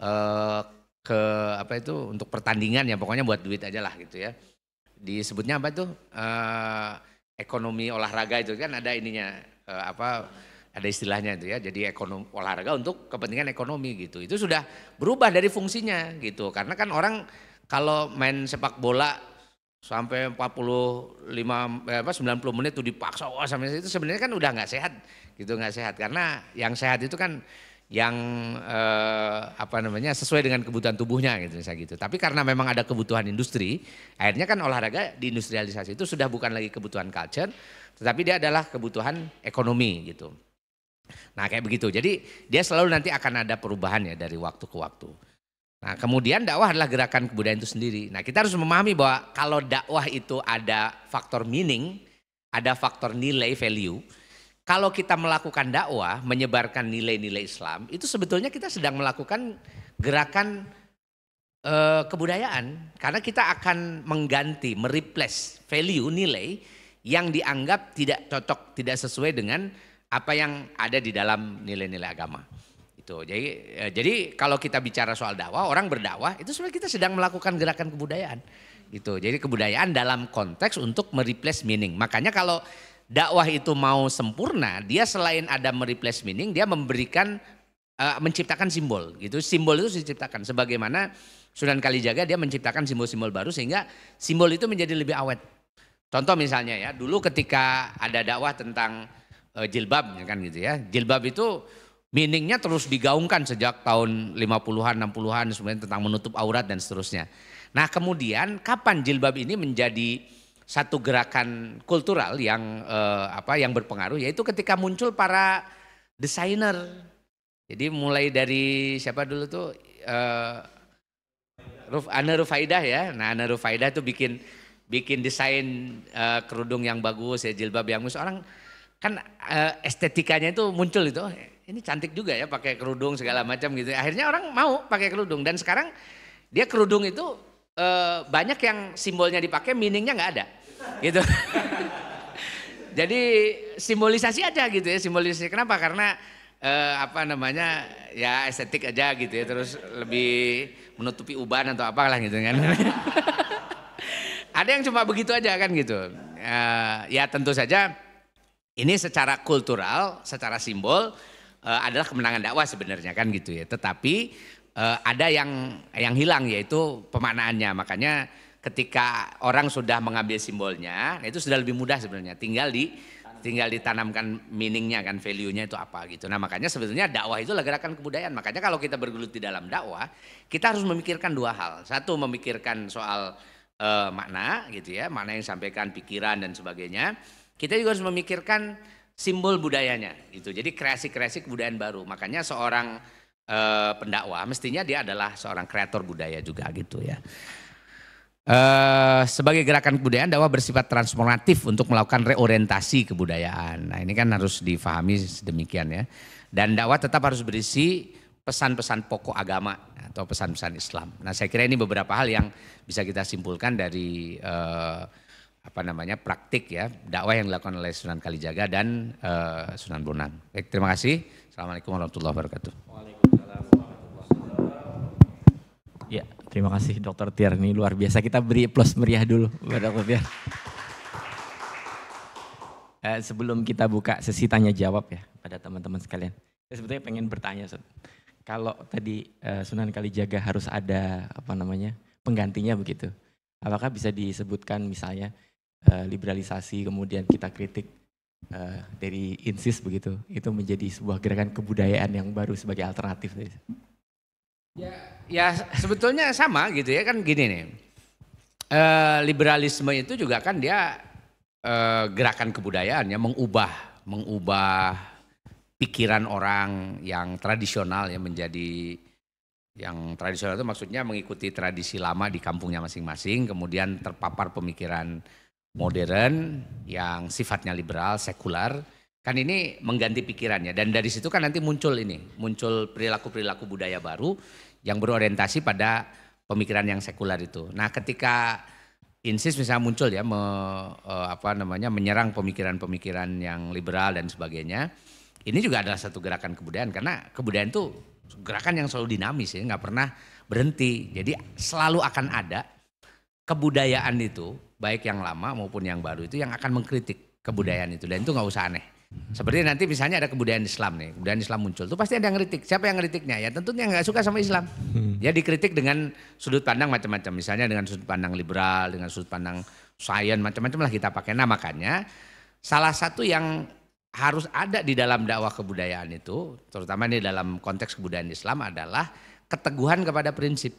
uh, ke apa itu untuk pertandingan ya pokoknya buat duit aja lah gitu ya. Disebutnya apa tuh uh, ekonomi olahraga itu kan ada ininya uh, apa ada istilahnya itu ya. Jadi ekonomi olahraga untuk kepentingan ekonomi gitu. Itu sudah berubah dari fungsinya gitu. Karena kan orang kalau main sepak bola sampai 45 eh, apa 90 menit tuh dipaksa oh sampai itu sebenarnya kan udah nggak sehat gitu nggak sehat karena yang sehat itu kan yang eh, apa namanya sesuai dengan kebutuhan tubuhnya gitu misalnya gitu. Tapi karena memang ada kebutuhan industri, akhirnya kan olahraga di industrialisasi itu sudah bukan lagi kebutuhan culture, tetapi dia adalah kebutuhan ekonomi gitu. Nah kayak begitu. Jadi dia selalu nanti akan ada perubahan ya dari waktu ke waktu. Nah, kemudian dakwah adalah gerakan kebudayaan itu sendiri. Nah, kita harus memahami bahwa kalau dakwah itu ada faktor meaning, ada faktor nilai value. Kalau kita melakukan dakwah, menyebarkan nilai-nilai Islam, itu sebetulnya kita sedang melakukan gerakan uh, kebudayaan karena kita akan mengganti, mereplace value nilai yang dianggap tidak cocok, tidak sesuai dengan apa yang ada di dalam nilai-nilai agama. Itu. Jadi eh, jadi kalau kita bicara soal dakwah, orang berdakwah itu sebenarnya kita sedang melakukan gerakan kebudayaan. Gitu. Jadi kebudayaan dalam konteks untuk mereplace meaning. Makanya kalau dakwah itu mau sempurna, dia selain ada mereplace meaning, dia memberikan eh, menciptakan simbol gitu. Simbol itu diciptakan sebagaimana Sunan Kalijaga dia menciptakan simbol-simbol baru sehingga simbol itu menjadi lebih awet. Contoh misalnya ya, dulu ketika ada dakwah tentang eh, jilbab kan gitu ya. Jilbab itu Miningnya terus digaungkan sejak tahun 50-an, 60-an sebenarnya tentang menutup aurat dan seterusnya. Nah kemudian kapan jilbab ini menjadi satu gerakan kultural yang eh, apa yang berpengaruh yaitu ketika muncul para desainer. Jadi mulai dari siapa dulu tuh eh, Ruf, Ana Rufaidah ya. Nah Ana Rufaidah tuh bikin bikin desain eh, kerudung yang bagus ya jilbab yang bagus. Orang kan eh, estetikanya itu muncul itu ini cantik juga ya pakai kerudung segala macam gitu. Akhirnya orang mau pakai kerudung dan sekarang dia kerudung itu e, banyak yang simbolnya dipakai, meaningnya nggak ada, gitu. *laughs* Jadi simbolisasi aja gitu ya, simbolisasi. Kenapa? Karena e, apa namanya ya estetik aja gitu ya, terus lebih menutupi uban atau apalah gitu kan. *laughs* ada yang cuma begitu aja kan gitu. E, ya tentu saja ini secara kultural, secara simbol uh, adalah kemenangan dakwah sebenarnya kan gitu ya. Tetapi uh, ada yang yang hilang yaitu pemaknaannya. Makanya ketika orang sudah mengambil simbolnya, nah itu sudah lebih mudah sebenarnya. Tinggal di tinggal ditanamkan meaningnya kan, value-nya itu apa gitu. Nah makanya sebetulnya dakwah itu gerakan kebudayaan. Makanya kalau kita bergelut di dalam dakwah, kita harus memikirkan dua hal. Satu memikirkan soal uh, makna gitu ya, makna yang disampaikan, pikiran dan sebagainya. Kita juga harus memikirkan simbol budayanya gitu. Jadi kreasi-kreasi kebudayaan baru. Makanya seorang e, pendakwa mestinya dia adalah seorang kreator budaya juga gitu ya. E, sebagai gerakan kebudayaan dakwah bersifat transformatif untuk melakukan reorientasi kebudayaan. Nah, ini kan harus difahami sedemikian ya. Dan dakwah tetap harus berisi pesan-pesan pokok agama atau pesan-pesan Islam. Nah, saya kira ini beberapa hal yang bisa kita simpulkan dari eh, apa namanya praktik ya dakwah yang dilakukan oleh Sunan Kalijaga dan uh, Sunan Bonang. Baik, terima kasih. Assalamualaikum warahmatullahi wabarakatuh. Ya, terima kasih Dokter Tiar. Ini luar biasa. Kita beri plus meriah dulu buat Dokter Tiar. *laughs* Eh, sebelum kita buka sesi tanya jawab ya pada teman-teman sekalian. Saya sebetulnya pengen bertanya, Kalau tadi eh, Sunan Kalijaga harus ada apa namanya penggantinya begitu. Apakah bisa disebutkan misalnya Eh, liberalisasi, kemudian kita kritik uh, dari INSIS begitu, itu menjadi sebuah gerakan kebudayaan yang baru sebagai alternatif. Ya, ya sebetulnya sama gitu ya kan gini nih, uh, liberalisme itu juga kan dia uh, gerakan kebudayaan yang mengubah, mengubah pikiran orang yang tradisional yang menjadi yang tradisional itu maksudnya mengikuti tradisi lama di kampungnya masing-masing, kemudian terpapar pemikiran modern yang sifatnya liberal, sekular, kan ini mengganti pikirannya dan dari situ kan nanti muncul ini, muncul perilaku-perilaku budaya baru yang berorientasi pada pemikiran yang sekular itu. Nah, ketika Insis misalnya muncul ya me, e, apa namanya menyerang pemikiran-pemikiran yang liberal dan sebagainya. Ini juga adalah satu gerakan kebudayaan karena kebudayaan itu gerakan yang selalu dinamis ya, nggak pernah berhenti. Jadi selalu akan ada kebudayaan itu baik yang lama maupun yang baru itu yang akan mengkritik kebudayaan hmm. itu dan itu nggak usah aneh. Seperti nanti misalnya ada kebudayaan Islam nih, kebudayaan Islam muncul, itu pasti ada yang kritik. Siapa yang kritiknya? Ya tentunya nggak suka sama Islam. Ya dikritik dengan sudut pandang macam-macam, misalnya dengan sudut pandang liberal, dengan sudut pandang sains macam-macam lah kita pakai. Nah makanya salah satu yang harus ada di dalam dakwah kebudayaan itu, terutama di dalam konteks kebudayaan Islam adalah keteguhan kepada prinsip.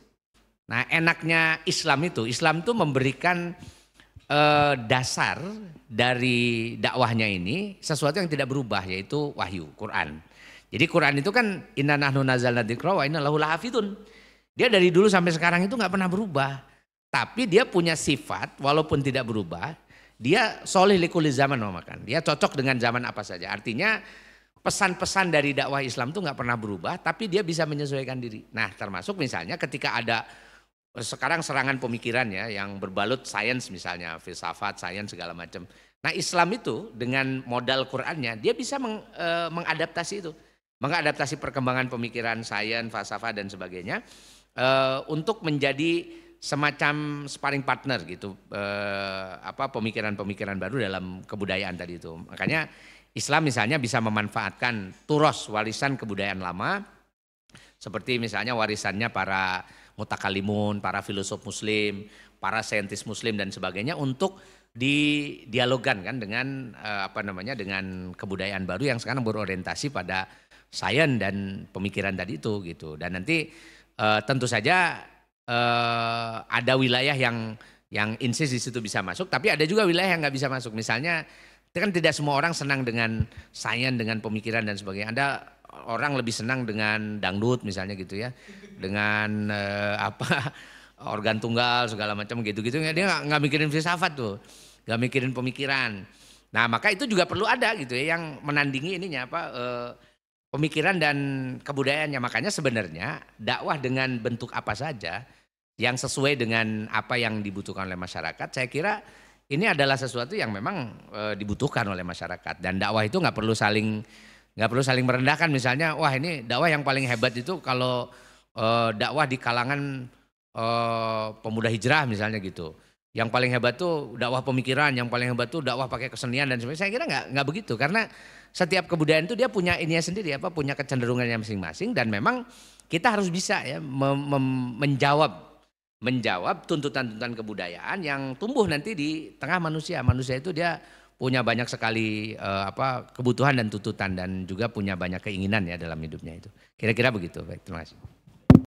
Nah enaknya Islam itu, Islam itu memberikan eh, dasar dari dakwahnya ini sesuatu yang tidak berubah yaitu wahyu Quran. Jadi Quran itu kan inna nahnu nazalna dzikra wa inna lahu lahafidun. Dia dari dulu sampai sekarang itu nggak pernah berubah. Tapi dia punya sifat walaupun tidak berubah, dia soleh likuli zaman makan Dia cocok dengan zaman apa saja. Artinya pesan-pesan dari dakwah Islam itu nggak pernah berubah, tapi dia bisa menyesuaikan diri. Nah termasuk misalnya ketika ada sekarang serangan pemikiran ya yang berbalut sains misalnya filsafat sains segala macam nah Islam itu dengan modal Qurannya dia bisa meng, e, mengadaptasi itu mengadaptasi perkembangan pemikiran sains filsafat dan sebagainya e, untuk menjadi semacam sparring partner gitu e, apa pemikiran-pemikiran baru dalam kebudayaan tadi itu makanya Islam misalnya bisa memanfaatkan turos warisan kebudayaan lama seperti misalnya warisannya para mutakalimun, para filosof muslim, para saintis muslim dan sebagainya untuk didialogkan kan dengan eh, apa namanya dengan kebudayaan baru yang sekarang berorientasi pada sains dan pemikiran tadi itu gitu. Dan nanti eh, tentu saja eh, ada wilayah yang yang insis di situ bisa masuk, tapi ada juga wilayah yang nggak bisa masuk. Misalnya kan tidak semua orang senang dengan sains, dengan pemikiran dan sebagainya. Ada orang lebih senang dengan dangdut misalnya gitu ya, dengan eh, apa *laughs* organ tunggal segala macam gitu-gitu. ya Dia nggak mikirin filsafat tuh, nggak mikirin pemikiran. Nah maka itu juga perlu ada gitu ya yang menandingi ininya apa eh, pemikiran dan kebudayaannya. Makanya sebenarnya dakwah dengan bentuk apa saja yang sesuai dengan apa yang dibutuhkan oleh masyarakat, saya kira ini adalah sesuatu yang memang e, dibutuhkan oleh masyarakat dan dakwah itu nggak perlu saling nggak perlu saling merendahkan misalnya wah ini dakwah yang paling hebat itu kalau uh, dakwah di kalangan uh, pemuda hijrah misalnya gitu yang paling hebat tuh dakwah pemikiran yang paling hebat tuh dakwah pakai kesenian dan sebagainya saya kira nggak nggak begitu karena setiap kebudayaan itu dia punya ininya sendiri apa punya kecenderungannya masing-masing dan memang kita harus bisa ya mem, mem, menjawab menjawab tuntutan-tuntutan kebudayaan yang tumbuh nanti di tengah manusia manusia itu dia punya banyak sekali uh, apa kebutuhan dan tuntutan dan juga punya banyak keinginan ya dalam hidupnya itu. Kira-kira begitu. Baik, terima kasih.